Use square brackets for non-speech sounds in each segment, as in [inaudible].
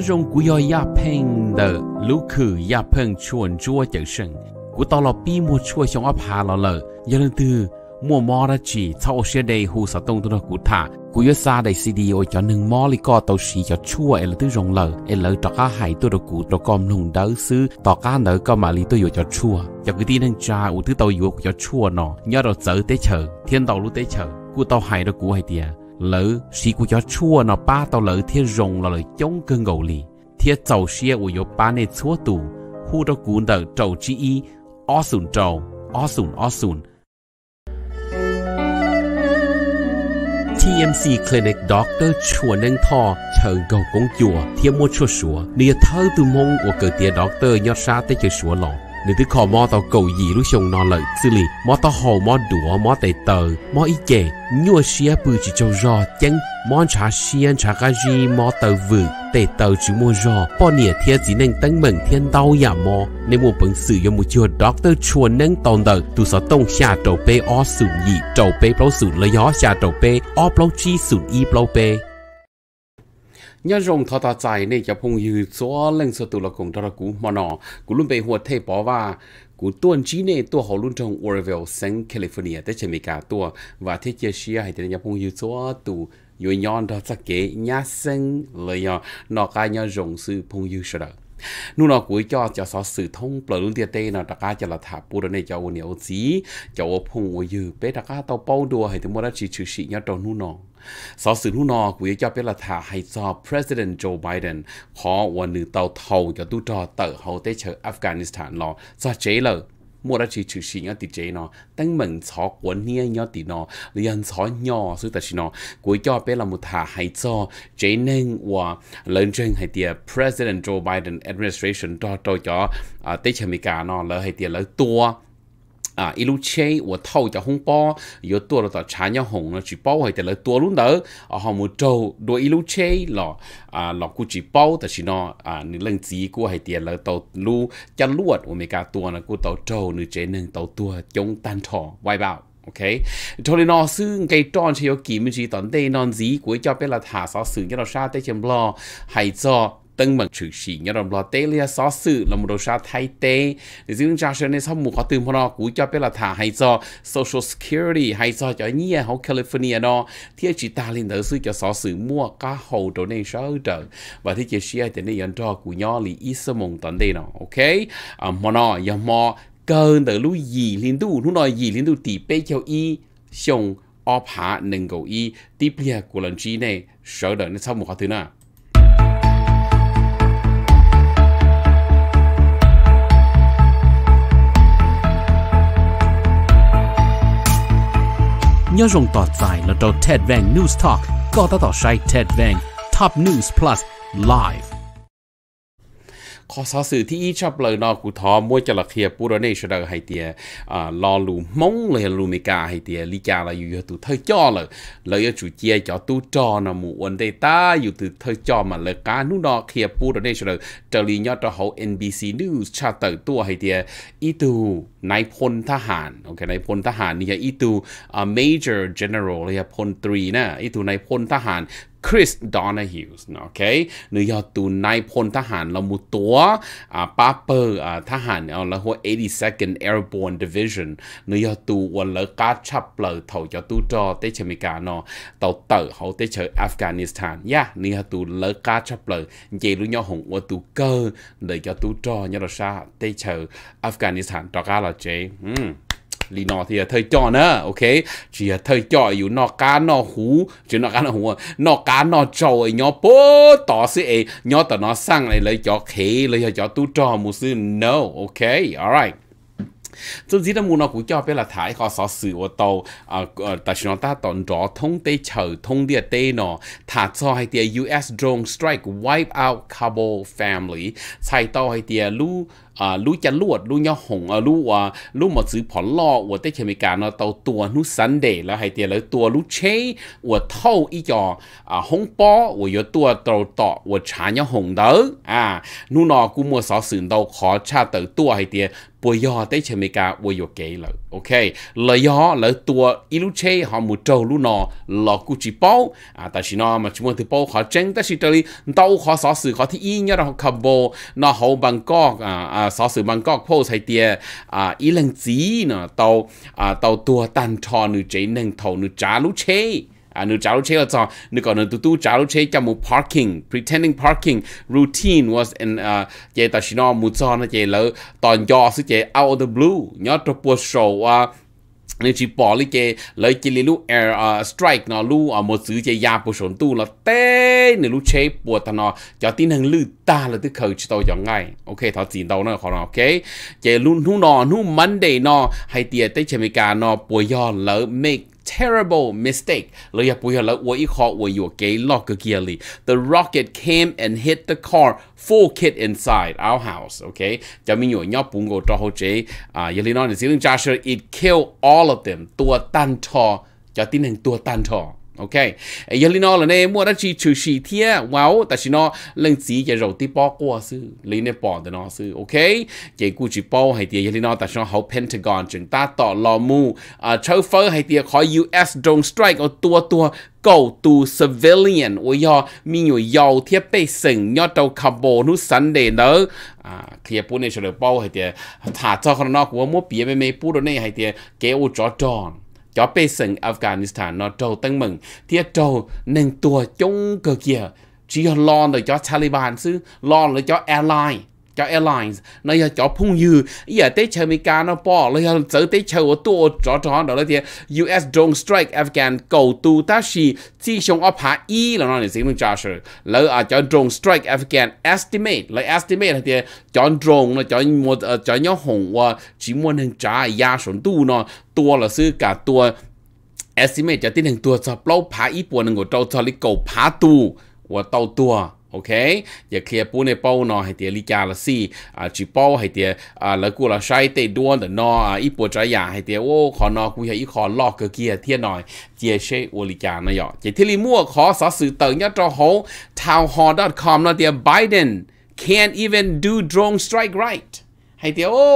rong của yo ya peng de lu khử ya peng chuồn chua chở sừng của tao lo bi mua chua trong ấp hà lo lờ giờ lần thứ mua mò ra chỉ sau xe đầy hù sa tông tu nó cụ thả cụ yo xa đầy cd ôi cho nâng mò li co tàu xì cho chua em là từ rong lờ em lỡ cho cá hải tôi đồ cụ đồ com lùng đỡ xứ tỏ cá nở co mà li tôi yo cho chua cho cái tin anh cha u thứ tàu yo cho chua nó nhớ đồ chở tế chở thiên tàu lu tế chở cụ tàu hải nó cụ hay tiệt 楼西古叫错那巴到楼贴融了了中跟狗里，贴早些我有巴内错度，呼到古的早之一，二顺早，二顺二顺。TMC Clinic Doctor ជួនឹងថឆើងកោកងជួធៀមមួឈួសួរនេះថើទុំងអូកើទា Doctor ញ៉ាត់សាតែជាសួរឡង nên thứ khó mò tao cầu gì lúc xong nó lợi xử lý mò tao hồ mò đũa mò tay tờ mò ý chè nhua xia bự chỉ cho rò chân mò trà xia trà gà ri mò tờ vự tay tờ chỉ mua rò bỏ nỉa thia chỉ nên tăng mừng thiên đau ya mò nên mua bằng sử dụng một chiều doctor chua nâng tồn tờ tu sở tông xa trầu bê o sủng nhị trầu bê bao sủng lấy gió xa trầu bê o bao chi sủng y bao bê nhà rồng thọ ta trái này cho phong dư gió lên sơ tụ là cùng đó là cú mà nọ cú luôn bị hùa thay bỏ và cú tuần trí này tua họ luôn trong Oroville san California tại chơi mỹ cả tua và thế chia sẻ hay thì nhà phong dư gió tụ rồi nhon đó chắc kế nhà sinh lời nhỏ nó cái nhà rồng sư phong dư sợ đó nu nó cho cho sọ sự thông bờ luôn tiệt tê nó đặc là thả bù đó này cho ô nhiều gì cho phong ô dư bé đặc ca tao bao đùa hay thì mua đã chỉ chữ sĩ nhớ đầu nu nó สอสื่อหูนอกุยจอเป็นละถาให้ซอ President Joe Biden ขอวันนึงเตาเทาจะตู้จอเตอเฮาได้เชออัฟกานิสถานรอซอเจเลยมัวรัชีชื่อชิงอติเจนอตั้งเหมือนซอกวนเนี่ยยอตินอเรียนซอยอสุตชินอกุยจอเป็นละมุทาไฮจอเจเน่งว่าเลินเจงไฮเตีย President Joe Biden administration จอจอเตชเมกานอแล้วไฮเตียแล้วตัว啊，一路切我偷着红包，又多了到茶鸟红了，去包还得了多路的，啊，好么周多一路切了啊，老古去包，但是呢啊，你冷子古还得了到路加路，我们家多呢，古到周你只能到多中单错，外包。OK，cho nên nó xứ cái tròn chỉ có kiếm chỉ tận đây non gì của cho biết là thả sáu sử cho nó xa tới chấm lo hay cho tân bằng chữ sĩ nhớ rằng là tê lia xó sự là một đồ sa thay tê để giữ ra cho nên sau một có từ mà nó cú cho biết là thả hay do social security hay do cho nhí ở California đó thì chỉ ta lên tới sự cho xó sự mua cá hồ đồ này sao trở và thì chỉ xe thì nên cho cú nhỏ lì ít sơ mong tận đây nó ok à mà nó giờ mà cơn từ lúc gì liên tu lúc nào gì liên tu tỷ bê cho y xong อพาหนึ่งกูอีติเปียกุลันจีเน่เสด็จในสมุขถือนะย่งงต่อใจแล้วโดเท็ดแวงนิวส์ทอล์กก็ต่อใช้เท็ดแวงท็อปนิวส์พลัสไลฟ์ขอสอสื่อที่อีชอบเลยนอกูทอมวยจระเขยปูรเนชดาไฮเตียอ่าลอลูมงเลยลูเมกาไฮเตียลิจาลาอยู่ตุเธอจ่อเลย เลยจูเจียจอตูจอนะมูอันเดต้าอยู่ตุเธอจอมาเลยการนู่นอเขียปูรเนชดาเจลียอดตะเขาซีนิวส์ชาเตอร์ตัวไฮเตียอีตูนายพลทหารโอเคนายพลทหารนี่จอีตูอ่าจอร์เจเนอเรลเลยพลตรีนะอีตูนายพลทหารคริสดอนาฮิลส์โอเคหรือยอตูนายพลทหารละมุตัวอ่าป้าเปอร์อ่าทหารเอาละหัว 82nd Airborne Division หรือยอตูวันละกาชับเปลือเถายอตูจอเตชเมกาเนาะเต่าเต๋อเขาเตชอัฟกานิสถานยะหรือยอตูละกาชับเปลือเจลุยอหงวัตูเกอร์หรือยอตูจอยอรชาเตชอัฟกานิสถานตอกาลอเจอืม lì nọ thì thời cho nữa ok chỉ thời cho อยู่นอกกานอกหูจีนอกกานอกหูนอกกานอกโจยยอปต่อสิเอยอต่อนอสร้างเลยเลยจอเคเลยจอตู้จอมูซื้อ no okay alright 总之，咱们那股票别来睇，个所事我到啊呃，但是咱当咗通地球通啲地呢，它做係啲 U.S. drone strike wipe out Kabul family, family，才到係啲路。啊，如家路ต要红啊，如啊如么子跑咯，我在前面讲呢，到多如三代了，还得了多如车，我偷一家啊红包，我要多到到我查要红的啊，如那估么少算到考อ到多还งปวยอได้เชมิกาวยโยเกเลยโอเคเลยอเลยตัวอิลูเชหอมูโจลูนอหลอกุจิปออ่าแต่ชินอมาชิมวนที่ปอขอเจงแต่ชิตลีเต้าขอสอสื่อขอที่อีเนี่ยเราขับโบนอเขาบังกอกอ่าอ่าอสอสือบางกอกโพใส่เตียอีหลังจีเนาะเตาเตาตัวตันทอนึเจนึ่งทอนึ่จาลุเชอันนู้จารุเชลจอนึกก่อนนึกตู้ตู้จารุเชจะมู parking pretending parking routine was in เจตชิโนอมูจอนะเจแล้วตอนยอสิเจ out of the blue ยอตัวปวดโศว่านี่ชีปอลิเกเลยกิลิลูเอรอสไตรค์เนอลูอ่ะมดซื้อจะยาปุชนตู้เราเต้น่ลูเชปวดตนอจะตีนหังลือตาเาตที่เคยชิโตอย่างไงโอเคทอจีนเตาเนาะขอนาโอเค เจลุนหูนอหูมันเดนอ ให้เตียเต้เชมิกานอปวยย้อนแล้วเมก terrible mistake. Loya puhela wa ikha wa yo gay locker gearly. The rocket came and hit the car full kit inside our house. Okay. Jamin yo nya pungo toho j uh yelina and Joshua it killed all of them. Tua tan cho Jatin and tua tan to. โอเคยลินอลเนี่ยมัวดัชชีชูชีเทียว้า แต่ชินอเรื่องสีจะเราที่ปอกัวซื้อลินเนปอนแต่นอซื้อ โอเคเจกูจิปอให้เตียยลินอแต่ชินอเขาเพนทากอนจึงตาต่อลอมู อ่าชาวเฟอร์ ให้เตียคอยูเอสโดนสไตร์เอาตัวตัวเก่าตูวซเวเลียนโอ้ยมีอยู่ยาวเทียบไปสิงยอดเอาคาร์บนุสันเดเนอร์อ่า เคลียปุ่นในเฉลียเป้าให้เตียถ้าเจ้าคนนอกว่ามัวเปียไม่ไม่ปุ่นในให้เตีย เกอจอดจอน cho bê sinh Afghanistan nó trâu tăng mừng thì trâu nên tua chung cơ kia chỉ lo rồi cho Taliban chứ lo rồi cho airline cho airlines nó giờ cho phung dư giờ tới chờ Mỹ nó bỏ lấy giờ tới tới chờ ở tua cho cho, đó là thì US drone strike Afghan cầu tu ta shi chỉ xong ở phá y là nó là gì mình trả sự lấy à cho drone strike Afghan estimate lấy estimate là thì cho drone là cho một ờ, cho nhau hồng và chỉ muốn hàng trả giá xuống tu nó tua là sư cả tua estimate cho tiến hành tua cho lâu phá ít buồn ngồi trâu cho lấy cầu phá tu và tàu tua โอเคอย่าเคลียร์ปูในเป้าหนอให้เตียลิจาร์ละสี่อ่าจีเป้าให้เตียอ่าแล้วกูเราใช้เตยด้วนแต่นออ่าอีปวดใจอยากให้เตียโอ้ขอนอกูอยากอีขอลอกเกอเกียเทียหน่อยเจียเชวอลิจานะยอเจที่ริมั่วขอสอสื่อเติงยัดจอโฮ t o w n ์ a อ l c o m นะเตียไบเดน can't even do drone strike right ให้เตียโอ้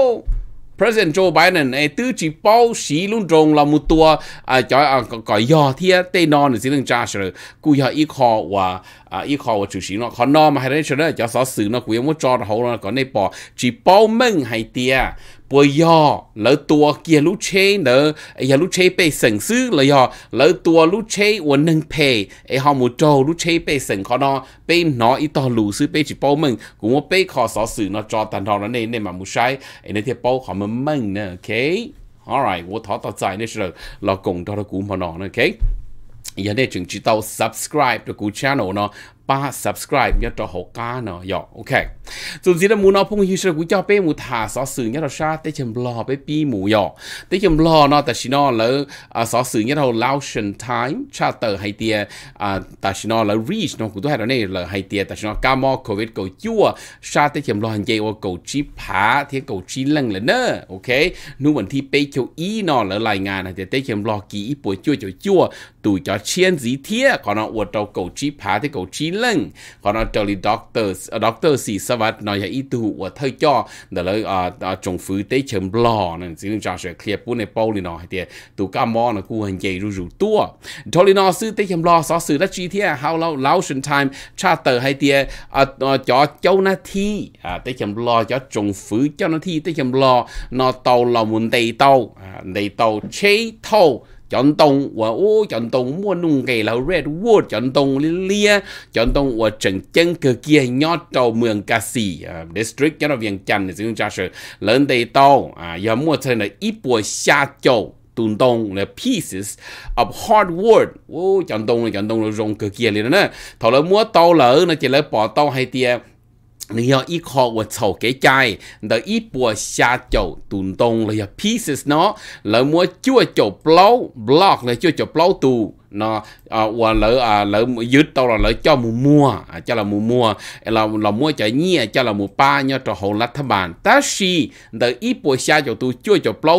President Joe Biden này eh, tư chỉ bao xí luôn trong là một tua à cho à có do thì tê nó nữa xin cha rồi cú yờ ít khó và à ít khó và chủ sĩ nó khó nó mà hay đấy cho đó cho sở sự nó cũng muốn cho nó hậu nó có nên bỏ chỉ bao mình hay tia 不要，老多给路车呢，哎呀路车被损失了呀，老多路车我能赔，哎好木做路车被损可能被拿一道路是被去报门，我被考少数呢抓单到了那那嘛木晒，哎那天报考们门呢，OK。Alright，我睇到在呢時候，落共到到股票呢，OK。อย่าได้ถึงจิตเอา subscribe ตัวกู channel เนาะ ba subscribe nhớ cho hộ cá nó yo ok dù gì đó muốn nó phong hi sơ của cho bé mu thả xó sừng nhớ cho sa tế chấm lo bé pi mu yo dạ, tế chấm lo nó ta chỉ nó lỡ à, xó sừng nhớ đâu Laotian time cha tờ hay tia à, ta chỉ nó lỡ reach nó của tôi hay đó này lỡ hay tia ta chỉ nó cam mo covid cầu chua sa tế chấm lo hành dây ô cầu chi phá thế cầu chi lăng là nơ ok nu mình thi bé châu ý nó lỡ lại ngàn này tế chấm lo kỹ bồi chua chua chua tụi cho chiên gì thế còn nó uột đầu cầu chi phá thì cầu chi lưng còn nó trở đi ờ, doctor doctor sĩ sao vật nói là ít ờ, tụ ờ, uột thay cho để à à trồng phứ tế chấm lò nên xin cho sẽ clear bún này bao liền nó thì tụi cá mò nó cũng hành dây rủ rủ tua trở đi nó sư tế chấm lò xó sư đã chi thế how lâu lâu sinh time cha tờ hay à cho châu na thi à tế chấm lò cho trồng phứ cho nó thi tế chấm lò nó tàu là muốn đầy tàu à, đầy tàu chế tàu chọn chọn mua nung 转动我哦，转动我弄给了 red wood 转动哩哩，转动我整整个 kia nhỏ trâu mường cà xì district cái nó viên chăn thì chúng ta sẽ lớn đầy tàu à giờ mua thành là ít buổi xa châu tùn tông là pieces of hardwood ô chọn tông là chọn tông là rong cực kia liền đó nè thọ là mua tàu lỡ nó chỉ là bỏ tàu hay tiền 你要依靠我草给解，的一波下脚动动了要 pieces 呢，了么就就 block block 了就就 block 度。nó à, và lỡ à, lỡ dứt đâu là lỡ cho mùa mua cho là mùa mua là là mua chạy nhẹ cho là mùa ba nhớ cho hậu lát thà bàn ta si đợi ít buổi xa cho tôi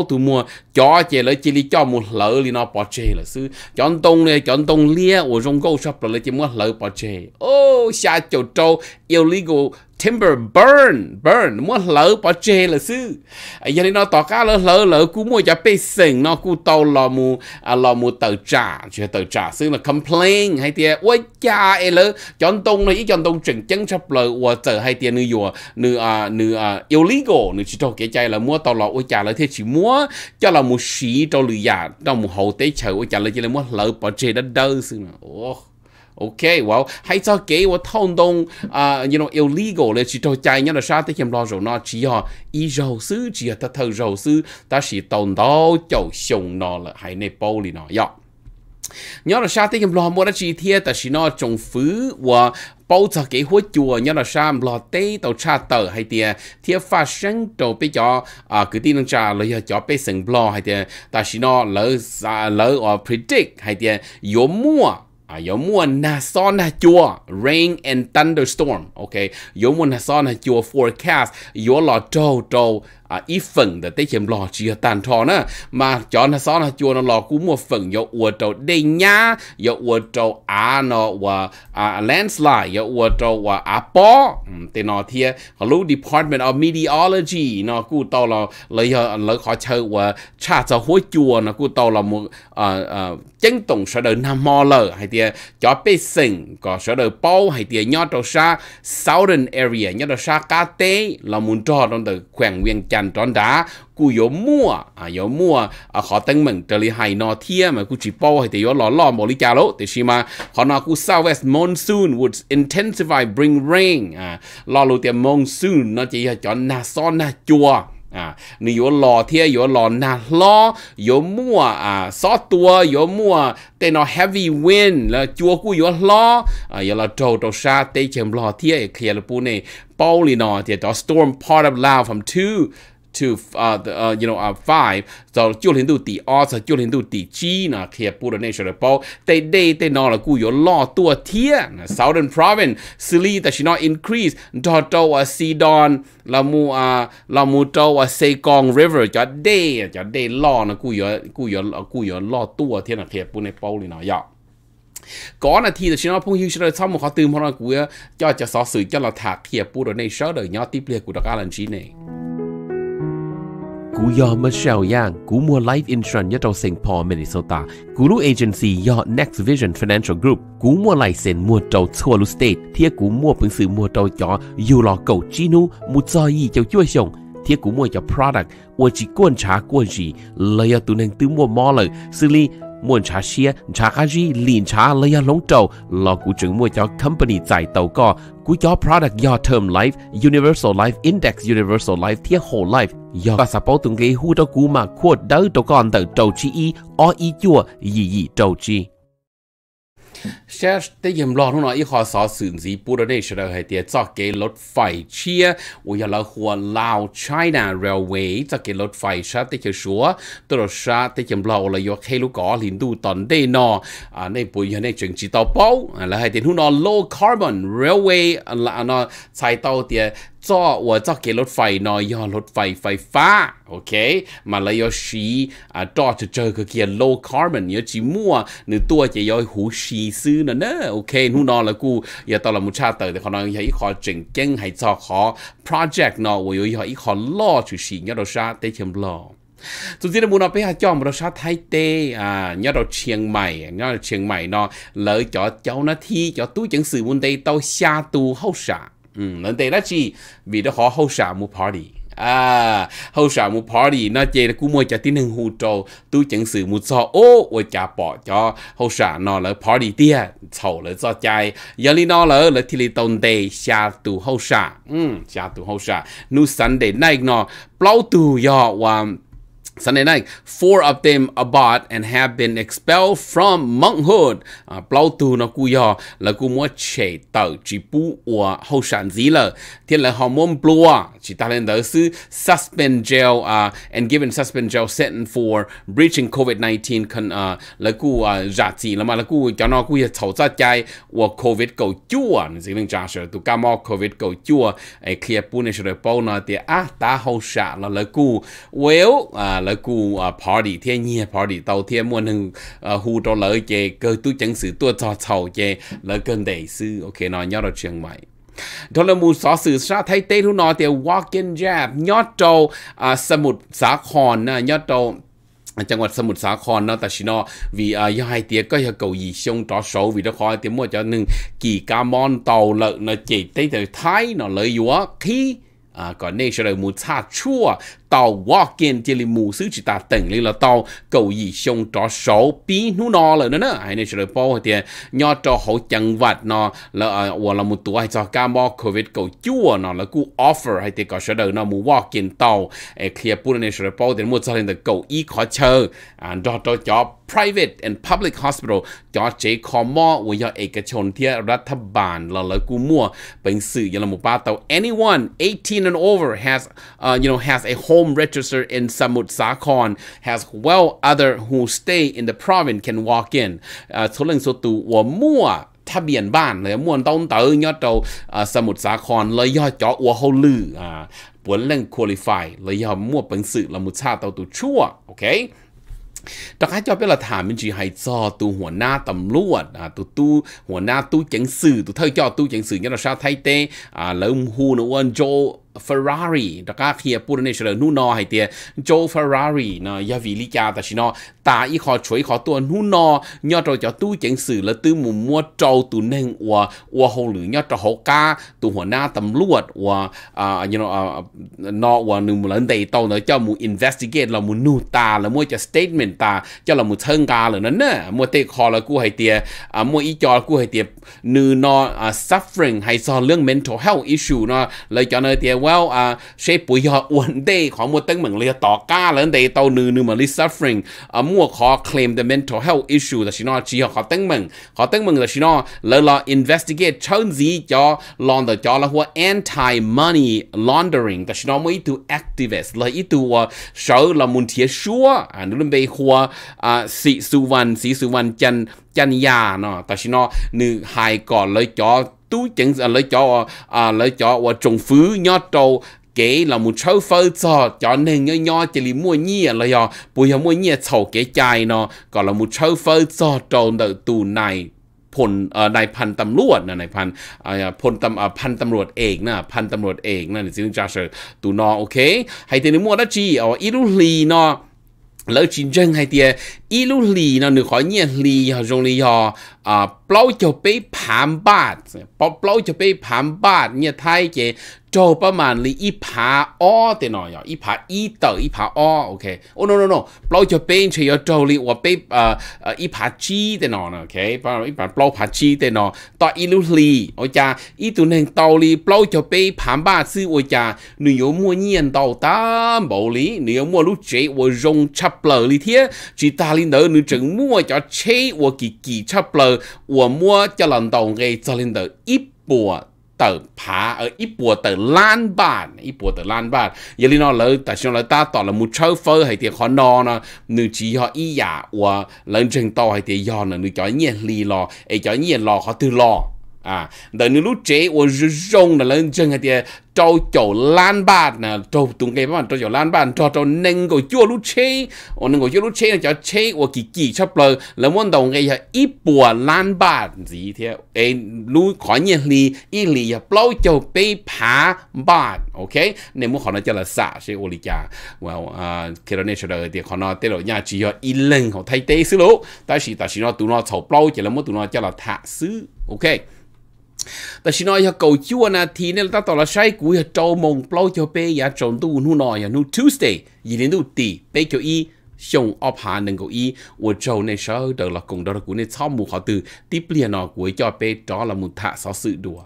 chưa mua cho chè lỡ chỉ đi cho một lỡ thì nó bỏ chè là sư chọn tông này chọn tông lia ở trong câu sắp là chỉ mua lỡ bỏ chè ô xa cho trâu illegal timber burn burn mua lỡ bỏ chê là sư à, giờ nên nó tỏ cá lỡ lỡ lỡ cú mua cho bê sừng nó cú tàu lò mù à, lò mù tờ trả chưa tờ trả sư là complain hay tiệt ôi cha ấy lỡ chọn tông này chọn tông chừng chân chấp lỡ ủa tờ hay tiệt nữ dùa nữ à nữ à illegal nữ chỉ đâu cái chạy là mua tàu lò ôi cha lỡ thế chỉ mua cho là một sĩ tàu lừa giả tàu một hậu tế chờ ôi cha lỡ chỉ là mua lỡ bỏ chê đất đơ sư mà oh. Okay, well, hay sao kế và thông đồng, à, you know, illegal là chỉ trò chạy nhau là sao tới hiểm lo rồi nó chỉ họ y rầu sư, chỉ họ ta thờ rầu sư, ta chỉ tồn đó chậu sùng nó là hay nè bầu lì nó, dạ. nhớ là sao tới hiểm lo mua đó chỉ thiệt, ta chỉ nó trồng phứ và bao giờ cái hối chùa nhớ là sao lo tê tàu cha tờ hay tiề thiệt phát sinh bây giờ à cứ tin rằng cha lấy cho bây sinh lo hay tiề ta chỉ nó lỡ lỡ predict hay tiề yếu mua À, gió muốn na son na chua rain and thunderstorm. Okay. gió muốn na son na chua forecast. gió lo trâu trâu à ít phần để tới chém lò chia tàn trò nữa mà cho nó xó nó chua nó lò cũng một phần do ua trâu đây nhá do ua trâu à nó và à landslide do ua trâu và à bó thì nó thì hello department of meteorology nó cũng tao là lấy ờ, lấy khó chơi và cha cho hối chua nó cũng tao là một à ờ, à ờ, chân tổng sở đời nam mò lờ hay thì cho bê có sở đời bao hay thì nhớ trâu sa southern area nhớ trâu sa cá tế là muốn trò trong từ khoảng nguyên chăn กันจอนดากูยมั่วอ่ะยมั่วอ่ะขอตั้งมึงจะลีไฮนอเทียมากูจีป้อให้แต่ยอหล่อล่อมอลิจาโลแต่ชิมาขอนอกู southwest monsoon would intensify bring rain อ่ะล่อลูเตีย monsoon นอจีจอนนาซ้อนนาจัวอ่านี่อยู่หล่อเทียอยู่หล่อนาล้ออยู่มั่วอ่าซอตัวอยู่มั่วแต่นอ heavy wind แล้วจัวกูอยู่ล้ออ่าอยู่ละโจโตชาเตเชมหล่อเทียเคลียร์ปูนี่เป้าลีนอเทียต่อ storm part of Lao from two to uh, you know uh, five 就九 t 度第二十九零度第几呢？可以不能那时候包，但但但拿了古有老多天，Southern province that she not increase，到到啊西端ละมูอาละมูเจ้าว่าเซก n g river จะเดจะเดล่อนะกูเยอะกูเยอะกูเยอ a ล่อตัวเทียนเทียบปูในเปยนยก่อนาทีแต่ชิโนพุ่งฮิวชเลยซ้ำมเขาตื่นพอนะกูเยอะจะจะสอสื่อจะเราถากเทียบปูในเชิรเดียร์ตีเปลี่ยกูตะการันชีเน่กูยอมมาเชลย่างกูมัว life insurance ยะเจ้าเซิงพอมินิโซตากูรู้ agency ยอ next vision financial group กูมัวไลเซนมัวเจ้าทั่วลุสเตทเทียกูมัวพึงสื่อมัวเจ้าจออยู่หลอเก่าจีนูมุจอยีเจ้าจ้วยชงเทียกูมัวจะ product อวจีก้วนชาก้วนจีเลยตุนังตื้อมัวมอเลยสิลี muốn trả xe trả cái gì liên trả lấy long trâu lo cụ trưởng mua cho company giải tàu co cú cho product do term life universal life index universal life thiết whole life do và support từng cái hú đó cú mà quote đó đó còn tờ trâu chi ý o ý chua gì gì trâu chi sẽ để dùng lò nó ít họ sợ sườn gì Bangladesh là hay cho cái lốt phải chia ủi giờ là hoa China Railway cho cái lốt phải sa để chơi số tôi là sa để dùng lò là do khi lúc có liền đủ tận đây nọ à này bây giờ này chuyện tàu bao là hay tiền nó low carbon railway là à, nó chạy tàu tiền จจว坐我坐给รถไฟนอยอรถไฟไฟฟ้าโอเคมาลยอชีอ่าจอจะเจอก็เกียร์โลคาร์บอนเยอะจีมั่วหรือตัวจะย่อยหูชีซื้อนะเนอะโอเคหูนนนละกูอย่าตอละมุชาเตอร์แต่ขอนอนยอีขอเจ๋งเก่งให้จอขอโปรเจกต์นอวอย่อีขอล่อชูชีเงาดชาเตเทียมลอสุดที่รมูนเอาไปหาจอมราชาไทยเตอ่าเนี่ยเราเชียงใหม่เนี่ยเราเชียงใหม่เนาะเลยจอเจ้าหน้าที่จอตู้จังสื่อบุนเตเต้าชาตูเข้าสานั่นเองนะจีวีเดีโอเขาสามูพอดีอ่าเขาสามูพอดีนนเจกูมวยจะที่หนึ่งหูโจตู้จังสือมุดซอโอ้วจะปอจอเขาสานอนแล้วพอดีเตี้ยเฉาเลยจอใจยันลีนอนแลยเแล้วที่ลีตงเดชาตูเขาสาอืมชาตูเขาสานู้สันเดนไนก์นอเปล่าตูยอวัน Sunday night. Four of them are and have been expelled from monkhood. Uh, Plau tu nó cú yò là cú mua chế tàu chỉ bú của hậu sản dí lờ. Thiên là họ muốn blua chỉ ta lên đó sư suspend jail uh, and given suspend jail sentence for breaching COVID-19 con uh, là cú giả chỉ là mà là cú cho nó cú yà thấu ra chai của COVID cầu chua. Dĩ linh trả sở tu ca mò COVID cầu chua. Ai kia bú này sở bó nó thì á ta hậu sản là là cú. Well, uh, là lỡ cụ à party thế nhẹ party tàu thế muốn hưng à hù cho lỡ chè cơ tu chẳng sự tua cho sầu chè lỡ cơn đầy sư ok nó nhớ rồi trường mày đó là một số sự sa thấy tê thu nó thì walking jab nhớ trâu à sâm một xã hòn à, nhớ trâu จังหวัดสมุทรสาครเนาะแต่ชินอวีอ่ายายเตียก็ยังเกาหลีชงต่อโซวีตะคอยเตียมัวจะหนึ่งกี่กามอนเตาเลอะเนาะเจตเตยไทยเนาะเลยอยู่ว่าขี้ à, à có nên sẽ là mù xa chua tàu walking chỉ là mù xứ chỉ ta tỉnh lý là tàu cầu gì xong trò xấu pi nu nó là nữa nữa hay nên sẽ là bao thì nhỏ cho họ chẳng vật nó là hoặc là một tuổi cho cam bo covid cầu chua nó là cú offer hay thì có sẽ đời nó mù walking tàu khi bữa nên sẽ là bao thì một gia được cầu ý khó chờ à đó cho private and public hospital จอเจคอมอวิยาเอกชนที่รัฐบาลละละกูมัวเป็นสื่อยลมุปาเตา anyone 18 and over has uh, you know has a home r e g i s t e r in Samut Sakhon has well other who stay in the province can walk in ทุเรงสุตูวัวมัวทะเบียนบ้านเลยม่วนต้องเตอร์ยอดเตาสมุทรสาครเลยยอดเจาะอัวเขาลืออ่าปวนเรื่งคุริฟายเลยยอดมั่วเป็นสื่อละมุชาเตาตัวชั่วโอเคตะข้าเจ้าเป็นหลักฐานมันจีไฮซอตัวหัวหน้าตำรวจอ่าตัวตู้หัวหน้าตู้จังสื่อตัวเท่าเจ้าตู้จังสื่อเนี่ยเราชาไทยเต้อ่าแล้วหูนวันโจ Ferrari ตะก้าเฮียปูนในเฉลยนู่นนอให้เตียโจ Ferrari นะยาวิลิกาแต่ชินอ ta y khó chuối khó tua nu no nhớ rồi cho tu chỉnh sử là tư mù mua trâu tu nên ua ua hồ lử nhớ cho hồ ca tu hồ na tầm luột ua à you know uh, à, nó ua lần đầy tàu nó cho mù investigate là mù nu ta là mua cho statement ta cho là mù thân ca là nó nè mua tê khó là cú hay tiề à mua ý cho cú hay tiề nu à, suffering hay do lương mental health issue nó lời cho nơi tiề well à sẽ bùi họ uẩn tê khó mua tân mừng tỏ ca lần đầy tàu nu nu mà li suffering à mua khó claim the mental health issue là chỉ nó chỉ họ tăng mừng họ tăng mừng là chỉ nó lỡ là investigate chân gì cho lon cho là hua anti money laundering là chỉ nó mới tu activist là ít tu sợ là muốn thiệt sure à nếu lên bây hua à sĩ su văn sĩ su văn chân chân già nó ta chỉ nó nữ hai cò, lấy cho tú chứng lấy cho lấy cho trồng phứ nhớ trâu cái là một trâu phơ cho cho nên nhỏ nhỏ chỉ là mua nhia là do bây giờ mua nhia sầu cái chai nó còn là một trâu phơ cho trộn đợt tù này พลนายพันตำรวจนะนายพันพลตำพันตำรวจเอกนะพันตำรวจเอกนะในสิ่งจ้าเสตูนอโอเคให้เตนิมัวดัจีอ๋ออีลูลีเนาะแล้วจริงจังให้เตียอีลูลีเนาะหนึ่งขอเนี่ยลีฮะจงลีฮะอ่าเปล่าจะไปผามบาทเปล่าจะไปผามบาทเนี่ยไทยเจ做不慢你一爬哦的那样，一爬一抖一爬哦，OK。哦 no no no，老就变成要做你我被呃呃一爬 G 的那呢，OK，把一把老爬 G 的那，到一路里，我家一度能到里，老就被盘把子我家，你有莫念到大毛里，你有莫路追我用插不里天，只打你头你整莫叫吹我给给插不，我莫叫人到给做领导一波。tờ phá ở ít bùa tờ lan bàn, ít bùa tờ lan bàn. giờ nó lỡ tại sao lại ta tỏ là một chơi phơi hay thì khó no nó nữ chỉ họ ý giả dạ và lớn trình to hay thì do là nữ chó nhiên lì lò ấy chó nhiên lò họ từ lò à đợi nữ lúc chế ô rú rong là lên chân thì trâu chầu lan bát nè trâu tung cái bàn trâu chầu lan bát, trâu trâu nâng cổ chua lúc chế ô nâng cổ chua lúc chế là cho chế ô kỳ kỳ chấp lơ là muốn đồng cái giờ ít bùa lan bát gì thế ê lúc khỏi nhiên lì ít lì giờ bao chầu bê phá bát, ok nên muốn khỏi nó cho là xả sẽ ô lì chả well à, khi đó nên sẽ đợi thì khỏi nó tới rồi nhà chỉ cho ít lần họ thay tế xứ lỗ tại vì tại vì nó tụi nó chầu bao chỉ là muốn tụi nó cho là thả xứ ok ta xin nói cầu chúa na thì nên ta tỏ là sai cúi trâu mông plau cho bé ya trộn tu nu nói ya nu Tuesday gì đến tu tì bé cho y xong ấp hà nâng cầu y wo trâu này sợ đỡ là cùng đó là của nên sau mù họ từ tiếp liền nọ của cho bé đó là một thạ sau sự đùa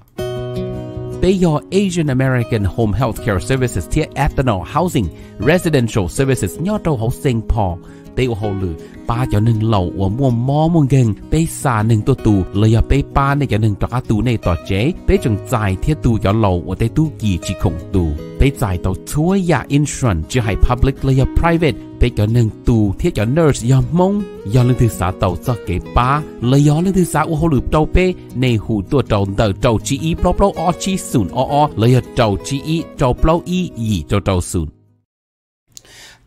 Bayor Asian American Home Health Care Services thiết ethanol housing residential services nhỏ đầu hậu sinh Paul เตอเหหลือป้าจะหนึ่งเหล่าอวม่วมมอม่วงเงิงเปสาหนึ่งตัวตูเลยอาเป้ป้าในจะหนึ่งตระตูในต่อเจ๊เปจงใจเทียตูจะเหล่าอวเตตู้กี่จีคงตูเปจ่ายต่อช่วยยาอินทรันจะให้ public เลยอยไา private เป้จนหนึ่งตูเทียจนิ u r s e ยอมมงยอมลืมถือสาเต่าักเก็บป้าเลยยอมลืมถือสาอัวหขลือเต่าเป้ในหูตัวเต่าเต่าเต่าจีอีเปล่าเปล่าออจีศูนย์ออเลยอาเต่าจีอีเต่าเปล่าอีอีเต่าเต่าศูนย์